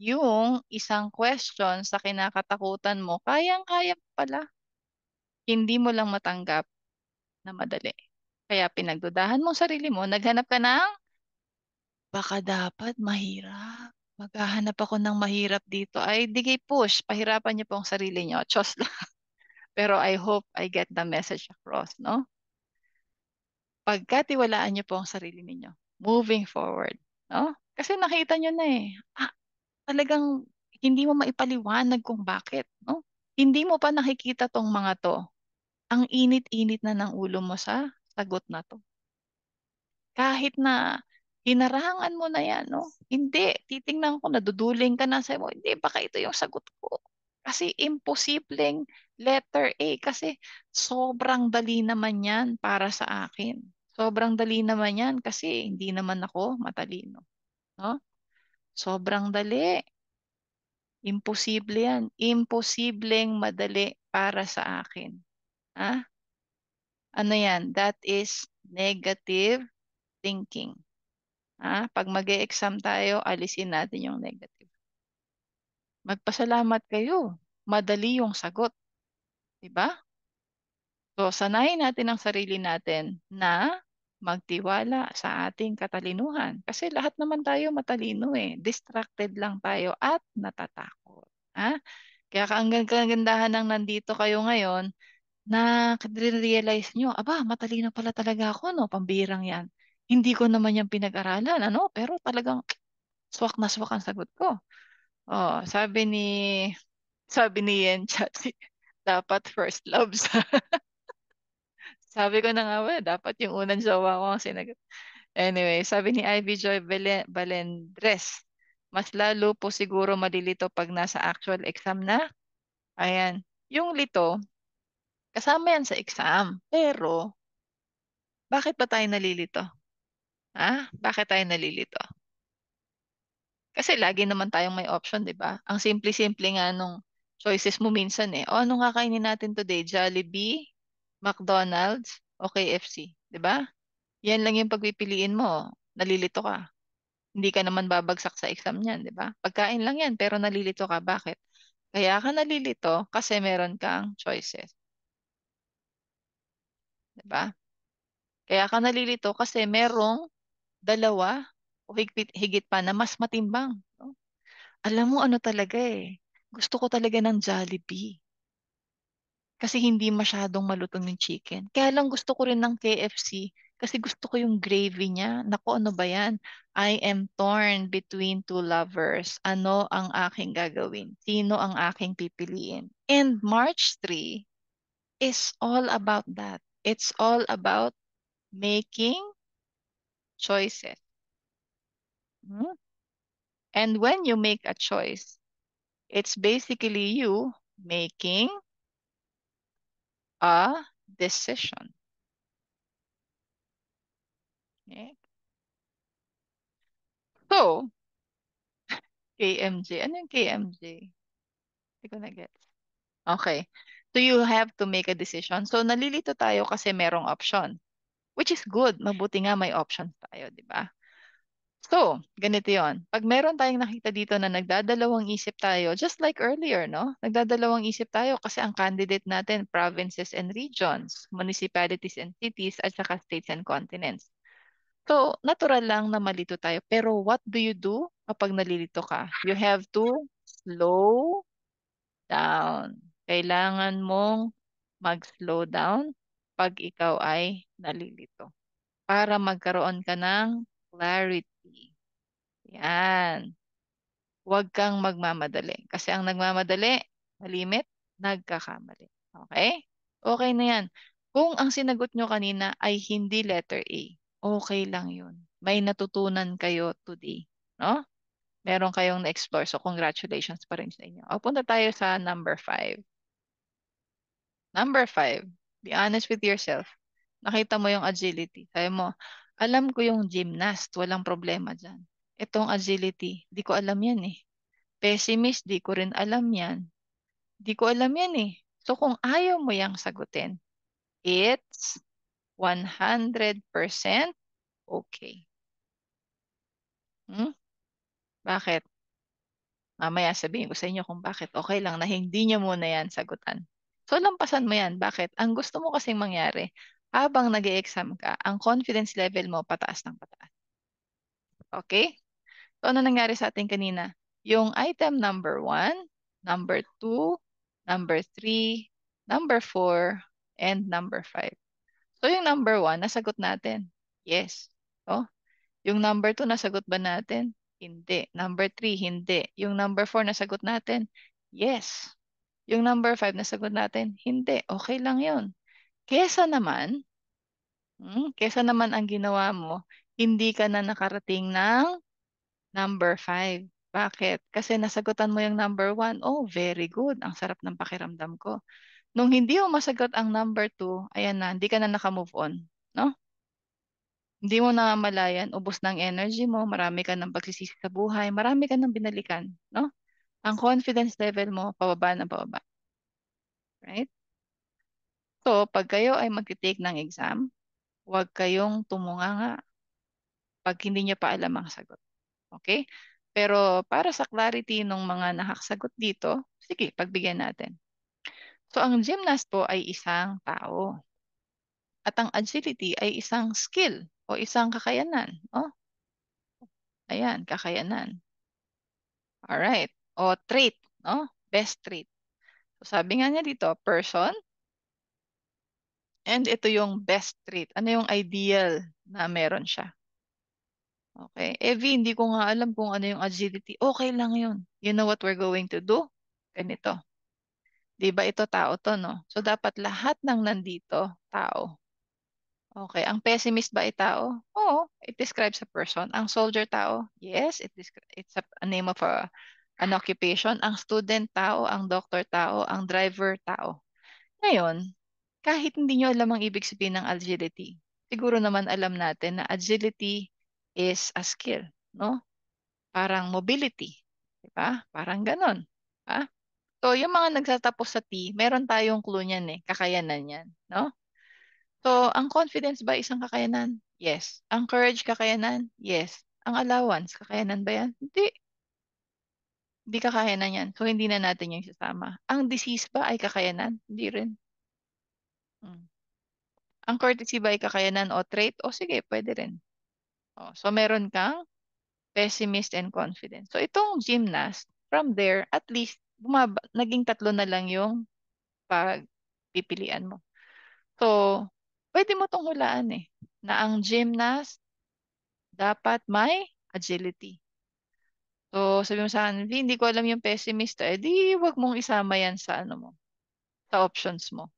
yung isang question sa kinakatakutan mo, kayang-kaya pala. Hindi mo lang matanggap na madali. Kaya pinagdudahan mo sarili mo, naghanap ka ng baka dapat mahirap. Maghahanap ako ng mahirap dito. Ay, digay push. Pahirapan niyo po ang sarili niyo. Chos lang. Pero I hope I get the message across, no? Pagkatiwalaan niyo po ang sarili niyo moving forward, no? Kasi nakita niyo na eh, ah, talagang hindi mo maipaliwanag kung bakit, no? Hindi mo pa nakikita tong mga to. Ang init-init na ng ulo mo sa sagot na to. Kahit na hinarangan mo na yan, no? Hindi, titingnan ko, naduduling ka na sa mo, hindi, baka ito yung sagot ko. Kasi imposibleng letter A kasi sobrang dali naman yan para sa akin. Sobrang dali naman yan kasi hindi naman ako matalino. No? Sobrang dali. Imposible yan. Imposibleng madali para sa akin. Ha? Ano yan? That is negative thinking. Ha? Pag mag exam tayo, alisin natin yung negative. Magpasalamat kayo. Madali yung sagot. Diba? So, sanayin natin ang sarili natin na magtiwala sa ating katalinuhan. Kasi lahat naman tayo matalino eh. Distracted lang tayo at natatakot. Ha? Kaya ang kagandahan ng nandito kayo ngayon, na realize nyo, aba, matalino pala talaga ako, no? Pambirang yan. Hindi ko naman yan pinag-aralan, ano? Pero talagang swak na swak ang sagot ko. Oh, sabi ni sabi ni Yen Chati, dapat first love Sabi ko na nga ba, dapat yung unang jowa ko ang sinagot. Anyway, sabi ni Ivy Joy Balendres, mas lalo po siguro malilito pag nasa actual exam na. Ayan. Yung lito, kasama yan sa exam. Pero, bakit ba tayo nalilito? Ha? Ah, bakit tayo nalilito? Kasi lagi naman tayong may option, 'di ba? Ang simple-simple nga nung choices mo minsan eh. O ano kakainin natin today? Jollibee, McDonald's, o KFC, 'di ba? Yan lang yung pagpipiliin mo. Nalilito ka. Hindi ka naman babagsak sa exam niyan, 'di ba? Pagkain lang yan pero nalilito ka. Bakit? Kaya ka nalilito kasi meron kang choices, 'di ba? Kaya ka nalilito kasi merong dalawa o higit, higit pa na mas matimbang. No? Alam mo ano talaga eh, gusto ko talaga ng Jollibee. Kasi hindi masyadong malutong yung chicken. Kaya lang gusto ko rin ng KFC kasi gusto ko yung gravy niya. Nako, ano ba yan? I am torn between two lovers. Ano ang aking gagawin? Sino ang aking pipiliin? And March 3 is all about that. It's all about making choices. Mm-hmm. And when you make a choice, it's basically you making a decision. Okay. So, KMJ. Ano yung KMJ? Hindi ko na-gets. Okay. So, you have to make a decision. So, nalilito tayo kasi merong option. Which is good. Mabuti nga may options tayo, di ba? So, ganito yon. Pag meron tayong nakita dito na nagdadalawang isip tayo, just like earlier, no? Nagdadalawang isip tayo kasi ang candidate natin, provinces and regions, municipalities and cities, at saka states and continents. So, natural lang na malito tayo. Pero what do you do kapag nalilito ka? You have to slow down. Kailangan mong mag-slow down pag ikaw ay nalilito. Para magkaroon ka ng clarity yan. Huwag kang magmamadali. Kasi ang nagmamadali, malimit, nagkakamali. Okay? Okay na yan. Kung ang sinagot nyo kanina ay hindi letter A, okay lang yun. May natutunan kayo today. No? Meron kayong na-explore. So, congratulations pa rin sa inyo. O, punta tayo sa number 5. Number 5. Be honest with yourself. Nakita mo yung agility. Sabi mo, alam ko yung gymnast. Walang problema dyan. Itong agility, di ko alam yan eh. Pessimist, di ko rin alam yan. Di ko alam yan eh. So kung ayaw mo yang sagutin, it's 100% okay. Hmm? Bakit? Mamaya sabihin ko sa inyo kung bakit okay lang na hindi nyo muna yan sagutan. So lampasan mo yan. Bakit? Ang gusto mo kasing mangyari, habang nag exam ka, ang confidence level mo pataas ng pataas. Okay? So, ano nangyari sa atin kanina? Yung item number 1, number 2, number 3, number 4, and number 5. So, yung number 1, nasagot natin. Yes. Oh. Yung number 2, nasagot ba natin? Hindi. Number 3, hindi. Yung number 4, nasagot natin? Yes. Yung number 5, nasagot natin? Hindi. Okay lang yun. Kesa naman, hmm, kesa naman ang ginawa mo, hindi ka na nakarating ng Number 5. Bakit? Kasi nasagutan mo yung number 1. Oh, very good. Ang sarap ng pakiramdam ko. Nung hindi mo masagot ang number 2, ayan na, hindi ka na naka-move on. No? Hindi mo na malayan, ubos ng energy mo, marami ka ng pagsisisi sa buhay, marami ka ng binalikan. No? Ang confidence level mo, pababa na pababa. Right? So, pag kayo ay magte-take ng exam, huwag kayong tumunganga pag hindi niyo pa alam ang sagot. Okay? Pero para sa clarity ng mga nakakasagot dito, sige, pagbigyan natin. So ang gymnast po ay isang tao. At ang agility ay isang skill o isang kakayanan. Oh. Ayan, kakayanan. All right. O trait, no? Best trait. So sabi nga niya dito, person. And ito yung best trait. Ano yung ideal na meron siya? Okay. Evie, eh, hindi ko nga alam kung ano yung agility. Okay lang yun. You know what we're going to do? Ganito. Di ba ito tao to, no? So, dapat lahat ng nandito, tao. Okay. Ang pessimist ba ay tao? Oo. It describes a person. Ang soldier, tao? Yes. It it's a, a name of a, an occupation. Ang student, tao. Ang doctor, tao. Ang driver, tao. Ngayon, kahit hindi nyo alam ang ibig sabihin ng agility, siguro naman alam natin na agility is a skill, no? Parang mobility, 'di ba? Parang ganun, ha? So, yung mga nagsatapos sa T, meron tayong clue niyan eh, kakayanan 'yan, no? So, ang confidence ba isang kakayanan? Yes. Ang courage kakayanan? Yes. Ang allowance kakayanan ba 'yan? Hindi. Hindi kakayanan 'yan. So, hindi na natin 'yung isasama. Ang disease ba ay kakayanan? Hindi rin. Hmm. Ang courtesy ba ay kakayanan o trait? O sige, pwede rin. Oh, so meron kang pessimist and confident. So itong gymnast, from there, at least bumaba, naging tatlo na lang yung pagpipilian mo. So, pwede mo tong hulaan eh, na ang gymnast dapat may agility. So, sabi mo sa akin, hindi ko alam yung pessimist, eh di wag mong isama yan sa ano mo, sa options mo.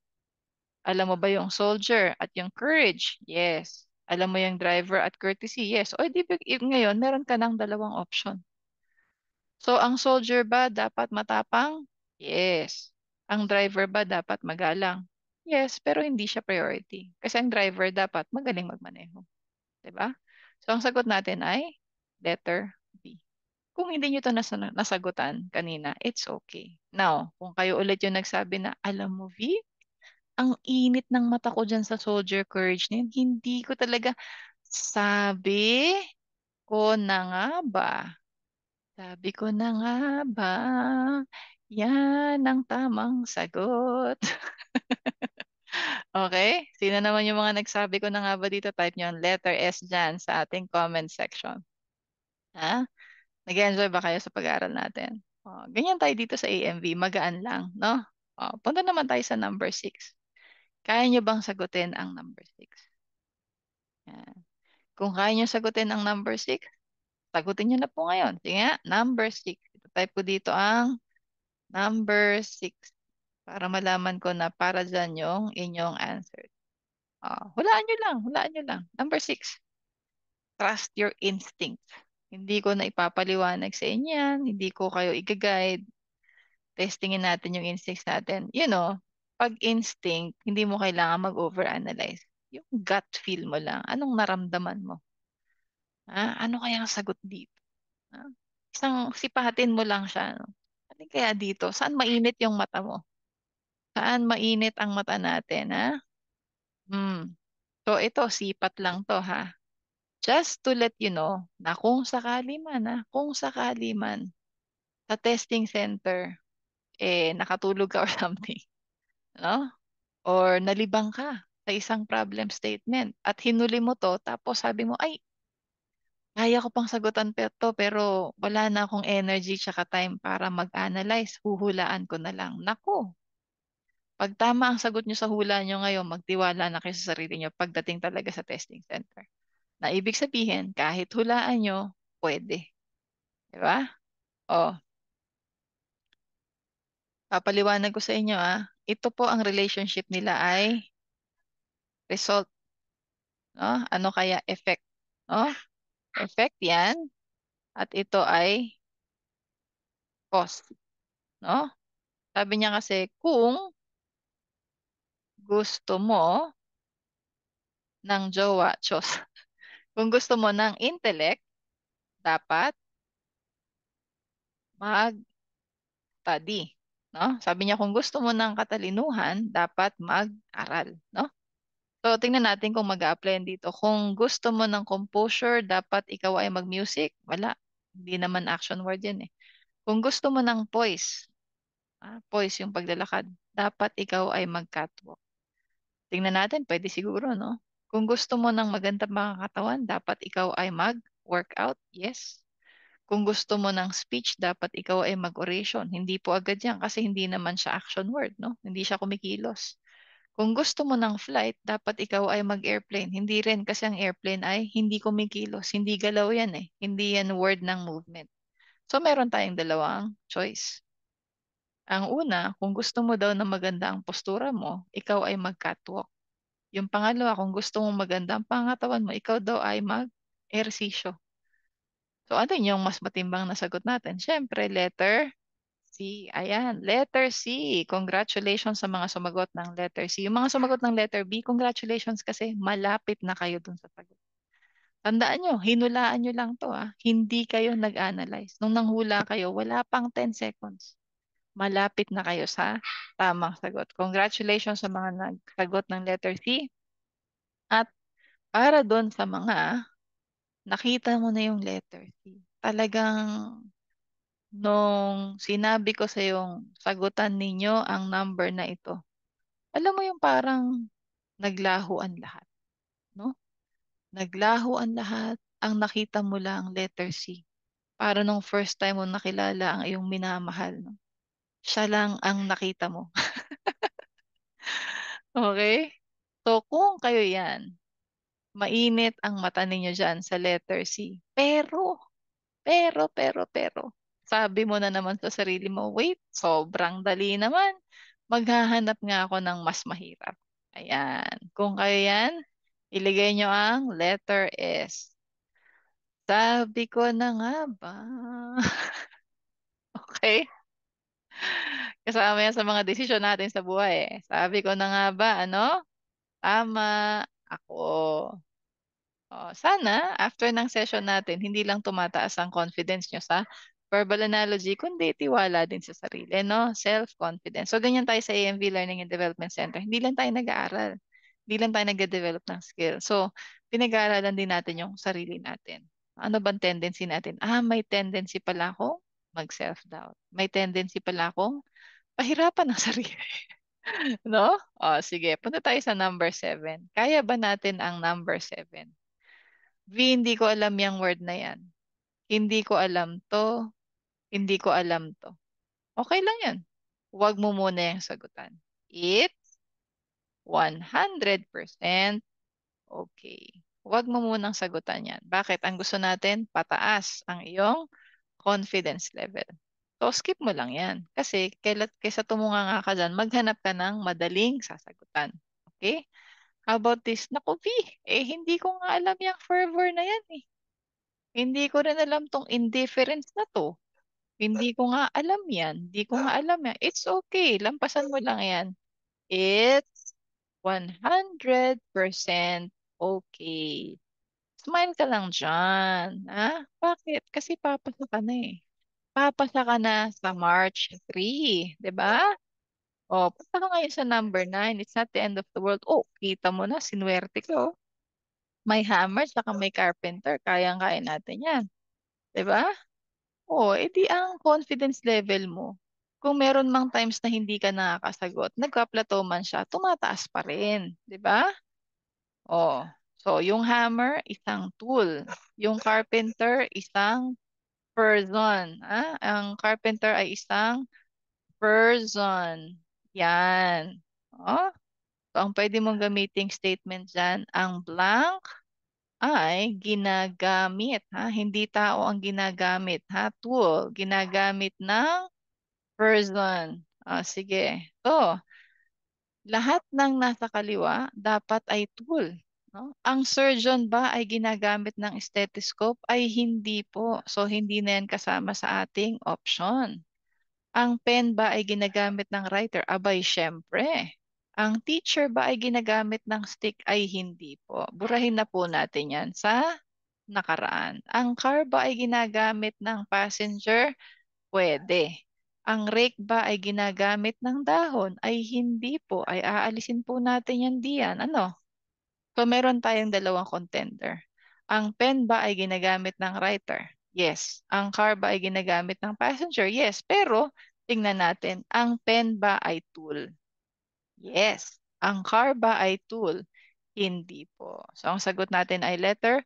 Alam mo ba yung soldier at yung courage? Yes alam mo yung driver at courtesy, yes. O di ngayon, meron ka ng dalawang option. So, ang soldier ba dapat matapang? Yes. Ang driver ba dapat magalang? Yes, pero hindi siya priority. Kasi ang driver dapat magaling magmaneho. ba? Diba? So, ang sagot natin ay letter B. Kung hindi nyo ito nas nasagutan kanina, it's okay. Now, kung kayo ulit yung nagsabi na, alam mo V, ang init ng mata ko dyan sa Soldier Courage na yun. Hindi ko talaga sabi ko na nga ba? Sabi ko na nga ba? Yan ang tamang sagot. okay? Sino naman yung mga nagsabi ko na nga ba dito? Type nyo ang letter S dyan sa ating comment section. Ha? Nag-enjoy ba kayo sa pag-aaral natin? Oh, ganyan tayo dito sa AMV. Magaan lang, no? Oh, punta naman tayo sa number 6. Kaya nyo bang sagutin ang number 6? Yan. Kung kaya nyo sagutin ang number 6, sagutin nyo na po ngayon. Sige number 6. Ito Type po dito ang number 6 para malaman ko na para dyan yung inyong answer. Uh, hulaan nyo lang, hulaan nyo lang. Number 6, trust your instinct. Hindi ko na ipapaliwanag sa inyan, hindi ko kayo i-guide. Testingin natin yung instincts natin. You know, pag instinct, hindi mo kailangan mag-overanalyze. Yung gut feel mo lang, anong naramdaman mo? Ha? Ah, ano kaya ang sagot dito? Ah, isang sipahatin mo lang siya. No? Ano kaya dito? Saan mainit yung mata mo? Saan mainit ang mata natin? Ha? Hmm. So ito, sipat lang to ha. Just to let you know na kung sakali man, ha? kung sakali man, sa testing center, eh, nakatulog ka or something no? Or nalibang ka sa isang problem statement at hinuli mo to tapos sabi mo, ay, kaya ko pang sagutan to pero wala na akong energy tsaka time para mag-analyze, huhulaan ko na lang. Nako, pag tama ang sagot nyo sa hula nyo ngayon, magtiwala na kayo sa sarili nyo pagdating talaga sa testing center. Na ibig sabihin, kahit hulaan nyo, pwede. Di ba? O, oh. papaliwanag ko sa inyo ah ito po ang relationship nila ay result. No? Ano kaya effect? No? Effect yan. At ito ay cost. No? Sabi niya kasi kung gusto mo ng jowa, chos. Kung gusto mo ng intellect, dapat mag-study. No? Sabi niya kung gusto mo ng katalinuhan, dapat mag-aral, no? So tingnan natin kung mag-a-apply dito. Kung gusto mo ng composure, dapat ikaw ay mag-music. Wala. Hindi naman action word 'yan eh. Kung gusto mo ng poise, ah, poise yung paglalakad, dapat ikaw ay mag-catwalk. Tingnan natin, pwede siguro, no? Kung gusto mo ng maganda mga katawan, dapat ikaw ay mag-workout. Yes. Kung gusto mo ng speech, dapat ikaw ay mag-oration. Hindi po agad yan kasi hindi naman siya action word. No? Hindi siya kumikilos. Kung gusto mo ng flight, dapat ikaw ay mag-airplane. Hindi rin kasi ang airplane ay hindi kumikilos. Hindi galaw yan eh. Hindi yan word ng movement. So meron tayong dalawang choice. Ang una, kung gusto mo daw na maganda ang postura mo, ikaw ay mag-catwalk. Yung pangalawa, kung gusto mong maganda ang pangatawan mo, ikaw daw ay mag-ersisyo. So, ano yung mas matimbang na sagot natin? Siyempre, letter C. Ayan, letter C. Congratulations sa mga sumagot ng letter C. Yung mga sumagot ng letter B, congratulations kasi malapit na kayo dun sa sagot. Tandaan nyo, hinulaan nyo lang to ah. Hindi kayo nag-analyze. Nung nanghula kayo, wala pang 10 seconds. Malapit na kayo sa tamang sagot. Congratulations sa mga nagsagot ng letter C. At para doon sa mga nakita mo na yung letter C. Talagang nung sinabi ko sa yung sagutan ninyo ang number na ito. Alam mo yung parang naglaho lahat, no? Naglaho lahat, ang nakita mo lang letter C. Para nung first time mo nakilala ang iyong minamahal, no? Siya lang ang nakita mo. okay? So kung kayo 'yan, mainit ang mata ninyo dyan sa letter C. Pero, pero, pero, pero, sabi mo na naman sa sarili mo, wait, sobrang dali naman. Maghahanap nga ako ng mas mahirap. Ayan. Kung kayo yan, iligay nyo ang letter S. Sabi ko na nga ba? okay? Kasama yan sa mga desisyon natin sa buhay. Eh. Sabi ko na nga ba, ano? Tama. Ako, Oh, sana after ng session natin, hindi lang tumataas ang confidence nyo sa verbal analogy, kundi tiwala din sa sarili, no? Self-confidence. So, ganyan tayo sa AMV Learning and Development Center. Hindi lang tayo nag-aaral. Hindi lang tayo nag-develop ng skill. So, pinag-aaralan din natin yung sarili natin. Ano bang tendency natin? Ah, may tendency pala akong mag-self-doubt. May tendency pala akong pahirapan ng sarili. no? O, oh, sige. Punta tayo sa number 7. Kaya ba natin ang number 7? V, hindi ko alam yung word na yan. Hindi ko alam to. Hindi ko alam to. Okay lang yan. Huwag mo muna yung sagutan. It's 100%. Okay. Huwag mo munang sagutan yan. Bakit? Ang gusto natin, pataas ang iyong confidence level. So, skip mo lang yan. Kasi, kaysa, kaysa tumunga nga ka dyan, maghanap ka ng madaling sasagutan. Okay? How about this? Naku, V, eh, hindi ko nga alam yung fervor na yan eh. Hindi ko rin alam tong indifference na to. Hindi ko nga alam yan. Hindi ko nga alam yan. It's okay. Lampasan mo lang yan. It's 100% okay. Smile ka lang dyan. Ha? Ah. Bakit? Kasi papasok ka na eh. Papasa ka na sa March 3, 'di ba? Oh, punta ka ngayon sa number 9. It's not the end of the world. Oh, kita mo na, sinwerte ko. May hammer, saka may carpenter. Kayang-kaya natin yan. Di ba? Diba? Oh, edi ang confidence level mo. Kung meron mang times na hindi ka nakakasagot, nagpa-plato man siya, tumataas pa rin. Di ba? Diba? Oh, so yung hammer, isang tool. Yung carpenter, isang person. Ah, ang carpenter ay isang person. Yan. Oh. So, ang pwede mong gamitin statement dyan, ang blank ay ginagamit. Ha? Hindi tao ang ginagamit. Ha? Tool. Ginagamit ng person. Oh, sige. So, lahat ng nasa kaliwa dapat ay tool. No? Ang surgeon ba ay ginagamit ng stethoscope? Ay hindi po. So hindi na yan kasama sa ating option. Ang pen ba ay ginagamit ng writer? Abay, syempre. Ang teacher ba ay ginagamit ng stick? Ay hindi po. Burahin na po natin yan sa nakaraan. Ang car ba ay ginagamit ng passenger? Pwede. Ang rake ba ay ginagamit ng dahon? Ay hindi po. Ay aalisin po natin yan diyan. Ano? So meron tayong dalawang contender. Ang pen ba ay ginagamit ng writer? Yes. Ang car ba ay ginagamit ng passenger? Yes. Pero tingnan natin, ang pen ba ay tool? Yes. Ang car ba ay tool? Hindi po. So ang sagot natin ay letter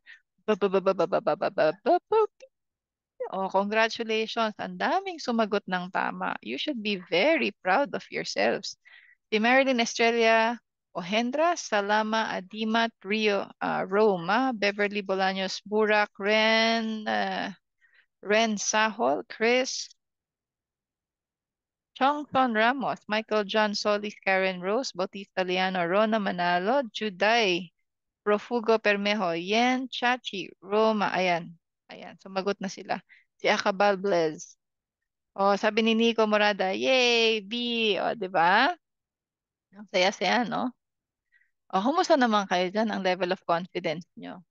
Oh, congratulations. Ang daming sumagot ng tama. You should be very proud of yourselves. Si Marilyn Estrella, Ohendra, Salama, Adimat, Rio, uh, Roma, Beverly Bolaños, Burak, Ren, uh, Ren Sahol, Chris, Chongton Ramos, Michael John Solis, Karen Rose, Bautista Liano, Rona Manalo, Juday, Profugo Permejo, Yen Chachi, Roma, ayan, ayan, sumagot na sila. Si Akabal Blez. Oh, sabi ni Nico Morada, yay, B, o, di ba? Ang saya-saya, no? O, oh, kumusta naman kayo dyan? Ang level of confidence nyo?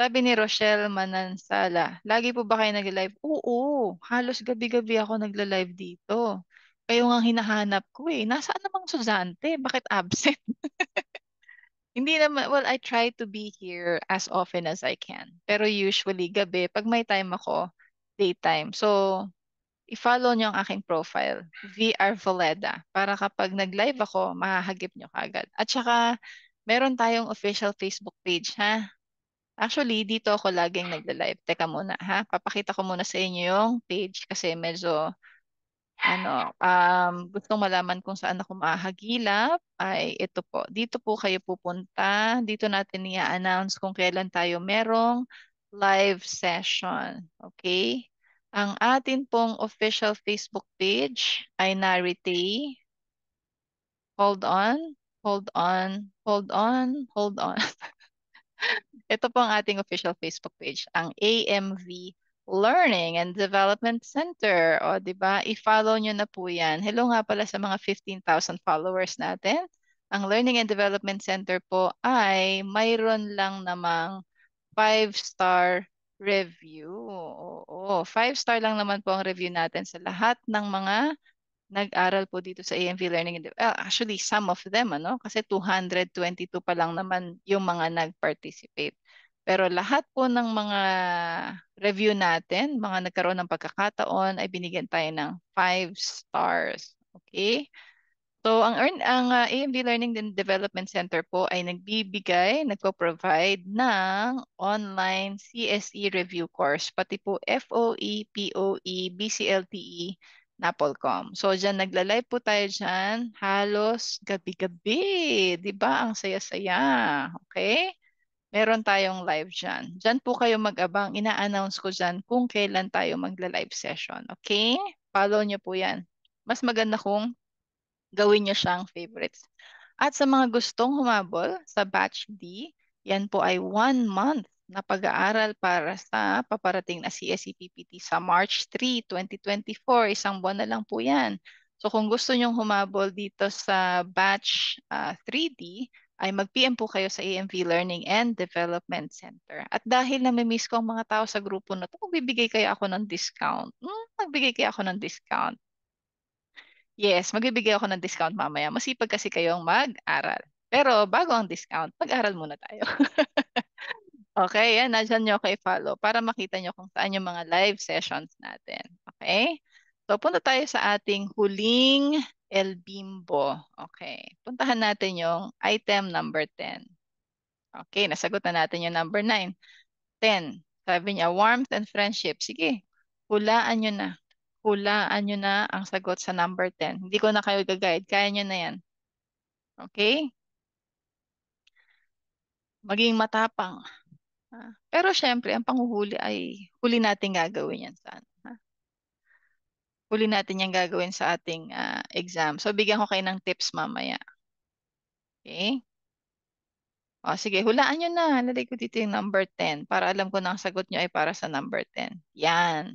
Sabi ni Rochelle Manansala, lagi po ba kayo nag-live? Oo, halos gabi-gabi ako nagla-live dito. Kayo nga hinahanap ko eh. Nasaan namang Suzante? Bakit absent? Hindi naman, well, I try to be here as often as I can. Pero usually, gabi, pag may time ako, daytime. So, i-follow nyo ang aking profile, VR Valeda, para kapag nag-live ako, mahahagip nyo kagad. At saka, meron tayong official Facebook page, ha? Actually, dito ako laging nagla-live. Teka muna, ha? Papakita ko muna sa inyo yung page kasi medyo, ano, um, gustong malaman kung saan ako maahagilap. Ay, ito po. Dito po kayo pupunta. Dito natin i-announce kung kailan tayo merong live session. Okay? Ang atin pong official Facebook page ay Narite. Hold on. Hold on, hold on, hold on. Ito po ang ating official Facebook page, ang AMV Learning and Development Center. O, di ba? I-follow nyo na po yan. Hello nga pala sa mga 15,000 followers natin. Ang Learning and Development Center po ay mayroon lang namang five-star review. Oo, five-star lang naman po ang review natin sa lahat ng mga nag-aral po dito sa AMV Learning and well, ah, actually some of them ano kasi 222 pa lang naman yung mga nag-participate. Pero lahat po ng mga review natin, mga nagkaroon ng pagkakataon ay binigyan tayo ng 5 stars. Okay? So ang earn ang uh, ah, AMD Learning and Development Center po ay nagbibigay, nagpo-provide ng online CSE review course pati po FOE, POE, BCLTE Napolcom. So diyan nagla-live po tayo diyan halos gabi-gabi, 'di ba? Ang saya-saya. Okay? Meron tayong live diyan. Diyan po kayo mag-abang. Ina-announce ko diyan kung kailan tayo magla-live session. Okay? Follow niyo po 'yan. Mas maganda kung gawin niyo siyang favorites. At sa mga gustong humabol sa batch D, yan po ay one month na pag-aaral para sa paparating na CSEPPT sa March 3, 2024. Isang buwan na lang po yan. So kung gusto nyong humabol dito sa batch uh, ah, 3D, ay mag-PM po kayo sa AMV Learning and Development Center. At dahil nami-miss ko ang mga tao sa grupo na ito, magbibigay kaya ako ng discount. Hmm, magbibigay kaya ako ng discount. Yes, magbibigay ako ng discount mamaya. Masipag kasi kayong mag-aral. Pero bago ang discount, mag-aral muna tayo. Okay, yan. Nandiyan nyo kay follow para makita nyo kung saan yung mga live sessions natin. Okay? So, punta tayo sa ating huling El Bimbo. Okay. Puntahan natin yung item number 10. Okay, nasagot na natin yung number 9. 10. Sabi niya, warmth and friendship. Sige, hulaan nyo na. Hulaan nyo na ang sagot sa number 10. Hindi ko na kayo gag Kaya nyo na yan. Okay? Maging matapang pero syempre, ang panghuhuli ay huli natin gagawin yan sa ano, ha? Huli natin yan gagawin sa ating uh, exam. So, bigyan ko kayo ng tips mamaya. Okay? O, sige, hulaan nyo na. Nalagay ko dito yung number 10 para alam ko na ang sagot nyo ay para sa number 10. Yan.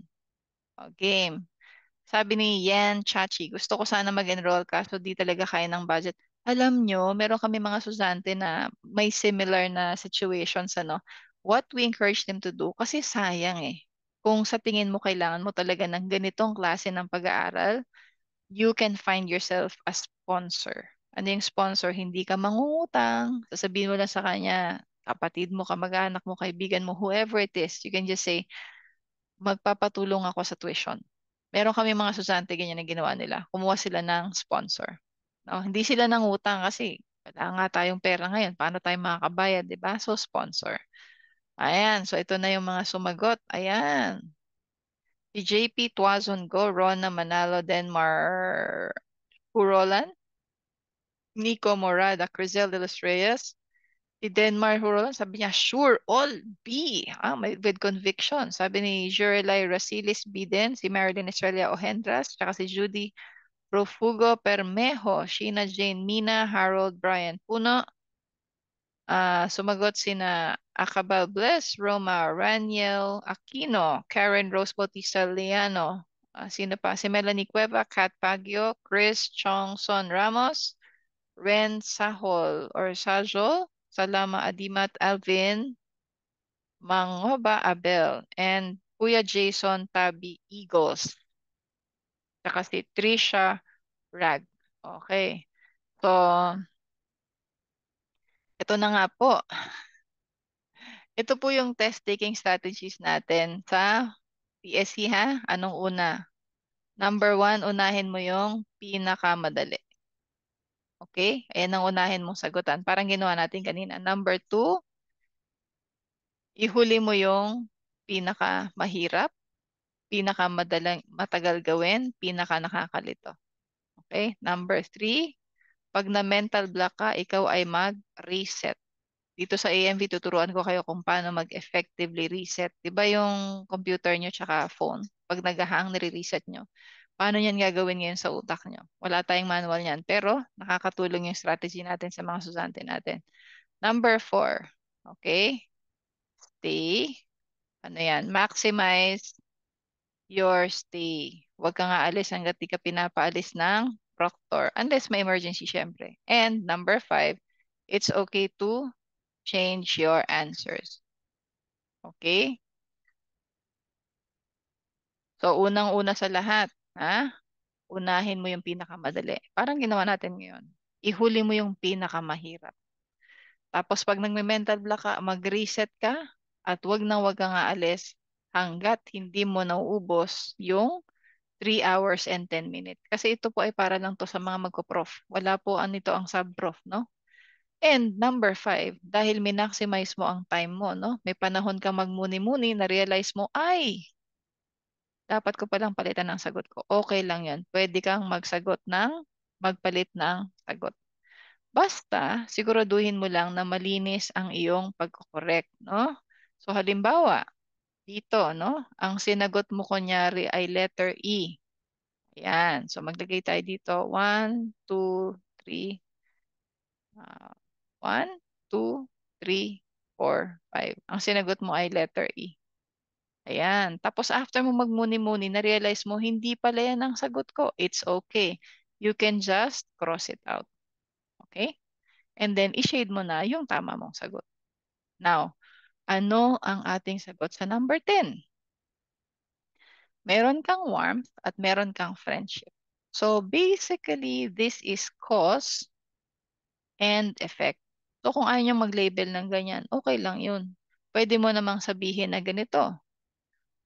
O, game. Sabi ni Yen Chachi, gusto ko sana mag-enroll kaso di talaga kaya ng budget alam nyo, meron kami mga susante na may similar na situation sa no what we encourage them to do kasi sayang eh. Kung sa tingin mo kailangan mo talaga ng ganitong klase ng pag-aaral, you can find yourself a sponsor. Ano yung sponsor? Hindi ka mangungutang. Sasabihin mo lang sa kanya, kapatid mo, kamag-anak mo, kaibigan mo, whoever it is, you can just say, magpapatulong ako sa tuition. Meron kami mga susante ganyan na ginawa nila. Kumuha sila ng sponsor. No, hindi sila nangutang kasi wala nga tayong pera ngayon. Paano tayo makakabayad, di ba? So, sponsor. Ayan, so ito na yung mga sumagot. Ayan. Si JP Tuazon Go, Rona Manalo, Denmark. Hurolan, Nico Morada, Crisel de los Reyes, si Denmark Hurolan, sabi niya, sure, all B, ah, may, with conviction. Sabi ni Jurelay Rasilis B si Marilyn Estrella Ohendras, tsaka si Judy Profugo Permejo, Sheena Jane Mina, Harold Brian Puno, Uh, sumagot sina Acabal Bless, Roma Raniel Aquino, Karen Rose Bautista Leano, uh, sino pa? Si Melanie Cueva, Kat Pagyo, Chris Chongson Ramos, Ren Sahol or Sajol, Salama Adimat Alvin, Mangoba Abel, and Kuya Jason Tabi Eagles. Tsaka si Trisha Rag. Okay. So, ito na nga po. Ito po yung test-taking strategies natin sa PSC ha. Anong una? Number one, unahin mo yung pinakamadali. Okay? Ayan ang unahin mong sagutan. Parang ginawa natin kanina. Number two, ihuli mo yung pinakamahirap, pinakamadalang matagal gawin, pinaka nakakalito. Okay? Number three, pag na mental block ka, ikaw ay mag-reset. Dito sa AMV, tuturuan ko kayo kung paano mag-effectively reset. ba diba yung computer nyo tsaka phone? Pag nagahang, nire-reset nyo. Paano yan gagawin ngayon sa utak nyo? Wala tayong manual niyan. Pero nakakatulong yung strategy natin sa mga susante natin. Number four. Okay? Stay. Ano yan? Maximize your stay. Huwag kang aalis hanggat di ka pinapaalis ng proctor unless may emergency syempre. And number five, it's okay to change your answers. Okay? So, unang-una sa lahat, ha? unahin mo yung pinakamadali. Parang ginawa natin ngayon. Ihuli mo yung pinakamahirap. Tapos pag nagme-mental block ka, mag-reset ka at wag na wag kang aalis hanggat hindi mo nauubos yung 3 hours and 10 minutes. Kasi ito po ay para lang to sa mga magko-prof. Wala po ang nito ang sub-prof, no? And number 5, dahil minaximize mo ang time mo, no? May panahon ka magmuni-muni, na-realize mo, ay, dapat ko palang palitan ang sagot ko. Okay lang yan. Pwede kang magsagot ng, magpalit ng sagot. Basta, siguraduhin mo lang na malinis ang iyong pagkukorek, no? So halimbawa, dito, no? Ang sinagot mo kunyari ay letter E. Ayan. So, maglagay tayo dito. 1, 2, 3. 1, 2, 3, 4, 5. Ang sinagot mo ay letter E. Ayan. Tapos after mo magmuni-muni, na-realize mo, hindi pala yan ang sagot ko. It's okay. You can just cross it out. Okay? And then, i-shade mo na yung tama mong sagot. Now, ano ang ating sagot sa number 10? Meron kang warmth at meron kang friendship. So basically, this is cause and effect. So kung ayaw nyo mag-label ng ganyan, okay lang yun. Pwede mo namang sabihin na ganito.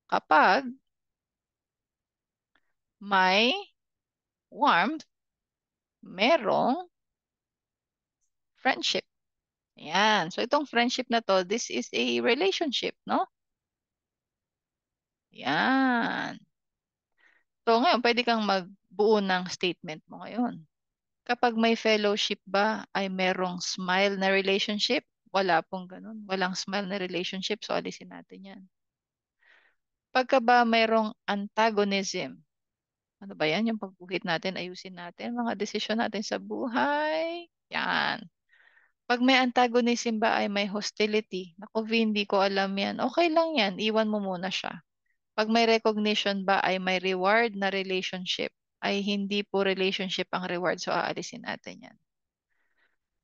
Kapag may warmth, merong friendship. Ayan. So itong friendship na to, this is a relationship, no? Ayan. So ngayon, pwede kang magbuo ng statement mo ngayon. Kapag may fellowship ba, ay merong smile na relationship? Wala pong ganun. Walang smile na relationship, so alisin natin yan. Pagka ba mayroong antagonism, ano ba yan? Yung pagbuhit natin, ayusin natin, mga desisyon natin sa buhay. Yan. Pag may antagonism ba ay may hostility? Naku, hindi ko alam yan. Okay lang yan, iwan mo muna siya. Pag may recognition ba ay may reward na relationship? Ay hindi po relationship ang reward, so aalisin natin yan.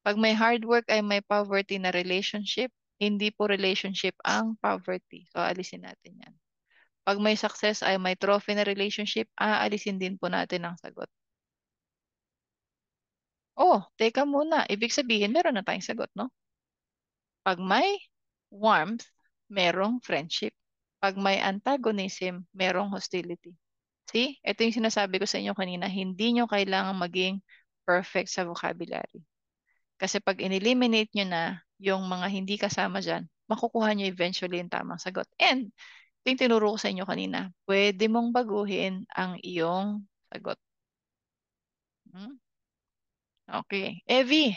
Pag may hard work ay may poverty na relationship, hindi po relationship ang poverty. So aalisin natin yan. Pag may success ay may trophy na relationship, aalisin din po natin ang sagot. Oh, teka muna. Ibig sabihin, meron na tayong sagot, no? Pag may warmth, merong friendship. Pag may antagonism, merong hostility. See? Ito yung sinasabi ko sa inyo kanina. Hindi nyo kailangan maging perfect sa vocabulary. Kasi pag ineliminate nyo na yung mga hindi kasama dyan, makukuha nyo eventually yung tamang sagot. And, ito yung tinuro ko sa inyo kanina. Pwede mong baguhin ang iyong sagot. Hmm? Okay. Evie,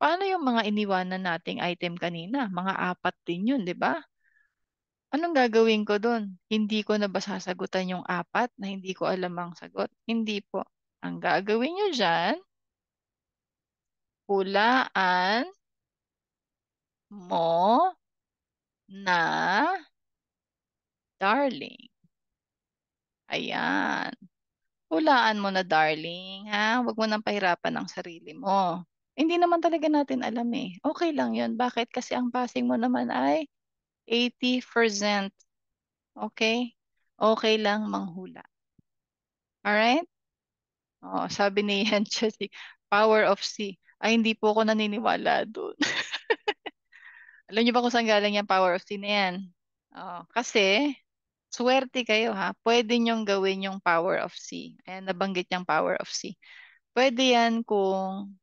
paano yung mga iniwanan nating item kanina? Mga apat din yun, di ba? Anong gagawin ko doon? Hindi ko na ba sasagutan yung apat na hindi ko alam ang sagot? Hindi po. Ang gagawin nyo dyan, hulaan mo na darling. Ayan. Hulaan mo na darling, ha? Huwag mo nang pahirapan ang sarili mo. Hindi naman talaga natin alam eh. Okay lang yun. Bakit? Kasi ang passing mo naman ay 80%. Okay? Okay lang manghula. Alright? Oh, sabi ni Yan power of C. Ay, hindi po ako naniniwala doon. alam niyo ba kung saan galing yung power of C na yan? Oh, kasi, Swerte kayo ha. Pwede niyong gawin yung power of C. Ayan, nabanggit niyang power of C. Pwede yan kung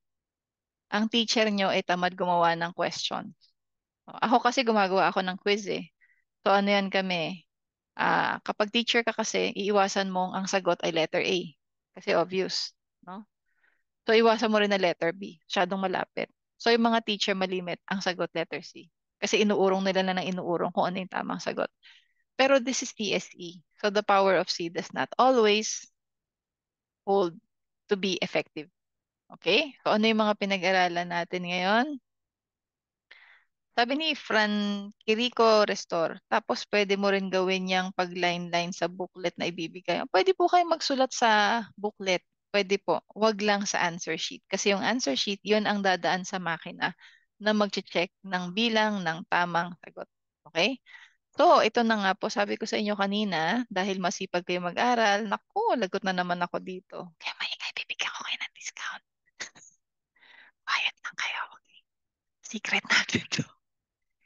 ang teacher niyo ay tamad gumawa ng question. Ako kasi gumagawa ako ng quiz eh. So ano yan kami? Uh, kapag teacher ka kasi, iiwasan mong ang sagot ay letter A. Kasi obvious. No? So iwasan mo rin na letter B. Masyadong malapit. So yung mga teacher malimit ang sagot letter C. Kasi inuurong nila na ng inuurong kung ano yung tamang sagot. Pero this is TSE. So the power of C does not always hold to be effective. Okay? So ano yung mga pinag-aralan natin ngayon? Sabi ni Fran Kiriko Restore, tapos pwede mo rin gawin yung pag-line-line sa booklet na ibibigay. Pwede po kayo magsulat sa booklet. Pwede po. Huwag lang sa answer sheet. Kasi yung answer sheet, yun ang dadaan sa makina na mag-check ng bilang ng tamang sagot. Okay? to, ito na nga po, sabi ko sa inyo kanina, dahil masipag kayo mag-aral, naku, lagot na naman ako dito. Kaya maingay, bibigyan ko kayo ng discount. Quiet lang kayo, okay? Secret natin to.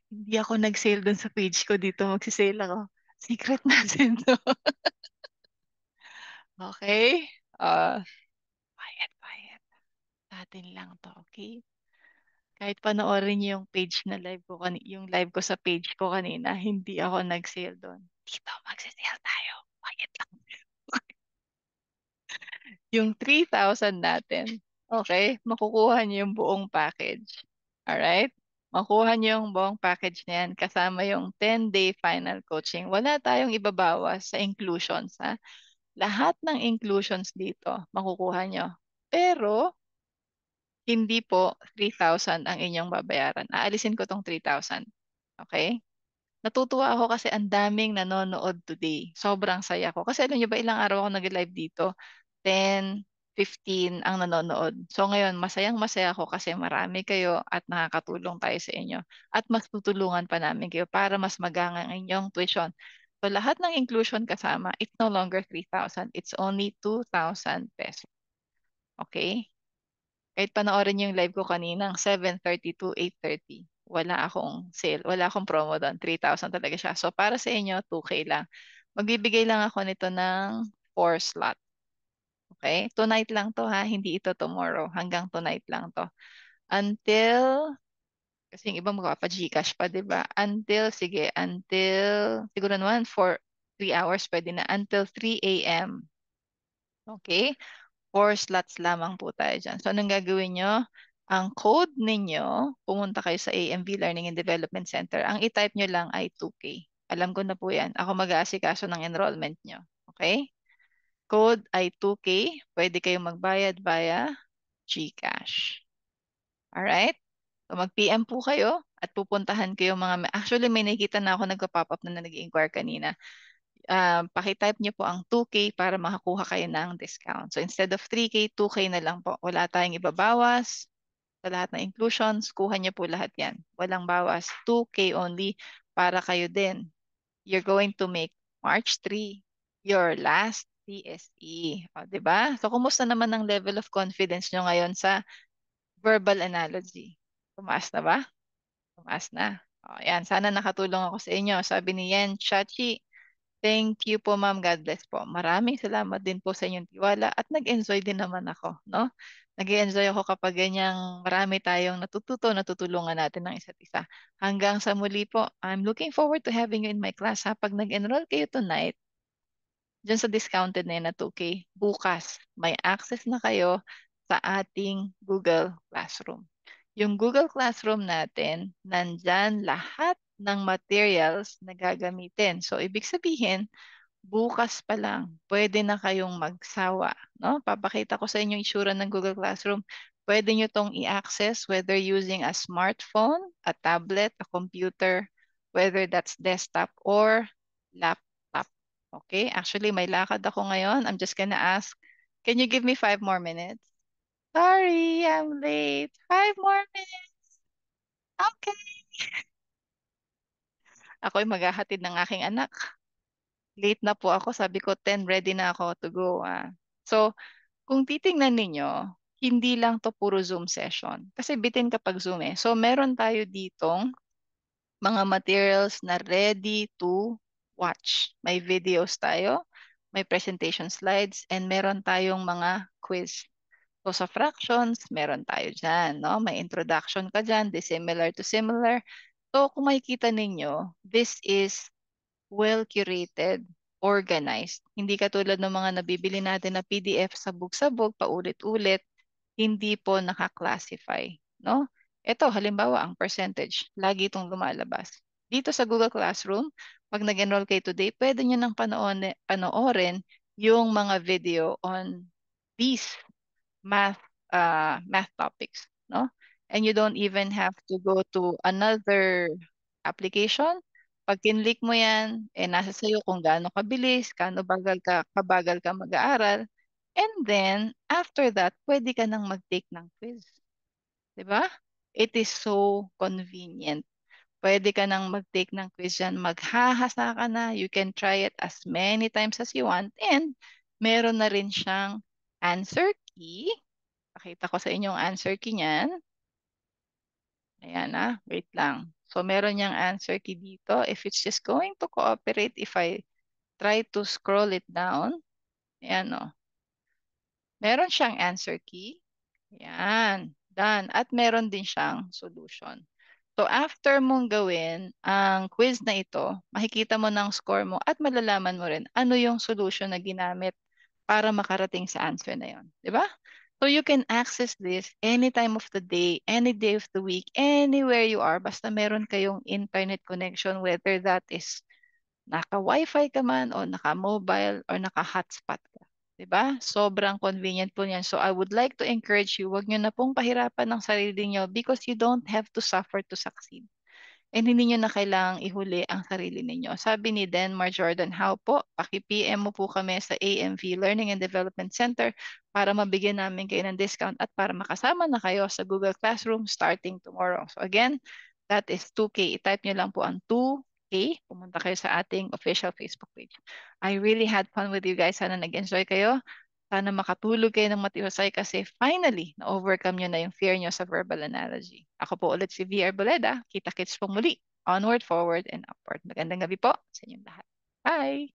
Hindi ako nag-sale dun sa page ko dito, magsisale ako. Secret natin to. okay? Uh, quiet, quiet. Sa atin lang to, okay? Kahit panoorin niyo yung page na live ko, kanina, yung live ko sa page ko kanina, hindi ako nag-sale doon. Dito, mag-sale tayo. Bakit lang? yung 3,000 natin, okay, makukuha niyo yung buong package. Alright? Makuha niyo yung buong package na yan kasama yung 10-day final coaching. Wala tayong ibabawas sa inclusions. Ha? Lahat ng inclusions dito, makukuha niyo. Pero, hindi po 3,000 ang inyong babayaran. Aalisin ko tong 3,000. Okay? Natutuwa ako kasi ang daming nanonood today. Sobrang saya ko. Kasi alam niyo ba ilang araw ako nag-live dito? 10, 15 ang nanonood. So ngayon, masayang masaya ako kasi marami kayo at nakakatulong tayo sa inyo. At mas tutulungan pa namin kayo para mas ang inyong tuition. So lahat ng inclusion kasama, it's no longer 3,000. It's only 2,000 pesos. Okay? Kahit panoorin yung live ko kaninang 7.30 to 8.30. Wala akong sale. Wala akong promo doon. 3,000 talaga siya. So para sa inyo, 2K lang. Magbibigay lang ako nito ng 4 slot. Okay? Tonight lang to ha. Hindi ito tomorrow. Hanggang tonight lang to. Until kasi yung iba magpapa-Gcash pa, 'di ba? Until sige, until siguro naman for 3 hours pwede na until 3 AM. Okay? four slots lamang po tayo dyan. So anong gagawin nyo? Ang code ninyo, pumunta kayo sa AMV Learning and Development Center. Ang i-type nyo lang ay 2K. Alam ko na po yan. Ako mag-aasikaso ng enrollment nyo. Okay? Code ay 2K. Pwede kayong magbayad via GCash. Alright? So mag-PM po kayo at pupuntahan ko yung mga... Actually, may nakikita na ako nagpa-pop up na nag-inquire kanina uh, pakitype nyo po ang 2K para makakuha kayo ng discount. So instead of 3K, 2K na lang po. Wala tayong ibabawas sa lahat ng inclusions. Kuha nyo po lahat yan. Walang bawas. 2K only para kayo din. You're going to make March 3 your last CSE. O, ba? Diba? So, kumusta naman ang level of confidence nyo ngayon sa verbal analogy? Tumaas na ba? Tumaas na. O, yan. Sana nakatulong ako sa inyo. Sabi ni Yen Chachi, Thank you po ma'am. God bless po. Maraming salamat din po sa inyong tiwala at nag-enjoy din naman ako. No? nag enjoy ako kapag ganyang marami tayong natututo, natutulungan natin ng isa't isa. Hanggang sa muli po, I'm looking forward to having you in my class. Ha? Pag nag-enroll kayo tonight, dyan sa discounted na yun na 2K, bukas may access na kayo sa ating Google Classroom. Yung Google Classroom natin, nandyan lahat ng materials na gagamitin. So, ibig sabihin, bukas pa lang, pwede na kayong magsawa. No? Papakita ko sa inyo yung itsura ng Google Classroom. Pwede nyo itong i-access whether using a smartphone, a tablet, a computer, whether that's desktop or laptop. Okay? Actually, may lakad ako ngayon. I'm just gonna ask, can you give me five more minutes? Sorry, I'm late. Five more minutes. Okay. Ako ay maghahatid ng aking anak. Late na po ako. Sabi ko, 10, ready na ako to go. Ah. So, kung titingnan ninyo, hindi lang to puro Zoom session. Kasi bitin kapag Zoom eh. So, meron tayo ditong mga materials na ready to watch. May videos tayo, may presentation slides, and meron tayong mga quiz. So, sa fractions, meron tayo dyan. No? May introduction ka dyan, dissimilar to similar. So kung makikita ninyo, this is well-curated, organized. Hindi katulad ng mga nabibili natin na PDF sa sabog paulit-ulit, hindi po naka-classify. No? Ito, halimbawa, ang percentage. Lagi itong lumalabas. Dito sa Google Classroom, pag nag-enroll kayo today, pwede nyo nang panoon, panoorin yung mga video on these math uh, math topics. No? and you don't even have to go to another application. Pag kinlik mo yan, eh nasa sa'yo kung gaano kabilis, gaano bagal ka, kabagal ka mag-aaral. And then, after that, pwede ka nang mag-take ng quiz. ba? Diba? It is so convenient. Pwede ka nang mag-take ng quiz yan. Maghahasa ka na. You can try it as many times as you want. And meron na rin siyang answer key. Pakita ko sa inyo ang answer key niyan. Ayan ah, wait lang. So meron niyang answer key dito. If it's just going to cooperate, if I try to scroll it down, ayan Oh. Meron siyang answer key. Ayan, done. At meron din siyang solution. So after mong gawin ang quiz na ito, makikita mo ng score mo at malalaman mo rin ano yung solution na ginamit para makarating sa answer na yon, 'di ba? So you can access this any time of the day, any day of the week, anywhere you are. Basta meron kayong internet connection, whether that is naka-wifi ka man o naka-mobile or naka-hotspot ka. Diba? Sobrang convenient po niyan. So I would like to encourage you, wag nyo na pong pahirapan ng sarili nyo because you don't have to suffer to succeed and hindi nyo na kailang ihuli ang sarili ninyo. Sabi ni Denmar Jordan how po, paki-PM mo po kami sa AMV Learning and Development Center para mabigyan namin kayo ng discount at para makasama na kayo sa Google Classroom starting tomorrow. So again, that is 2K. I-type nyo lang po ang 2K. Pumunta kayo sa ating official Facebook page. I really had fun with you guys. Sana nag-enjoy kayo. Sana makatulog kayo ng matiwasay kasi finally, na-overcome nyo na yung fear nyo sa verbal analogy. Ako po ulit si VR Boleda. Kita-kits po muli. Onward, forward, and upward. Magandang gabi po sa inyong lahat. Bye!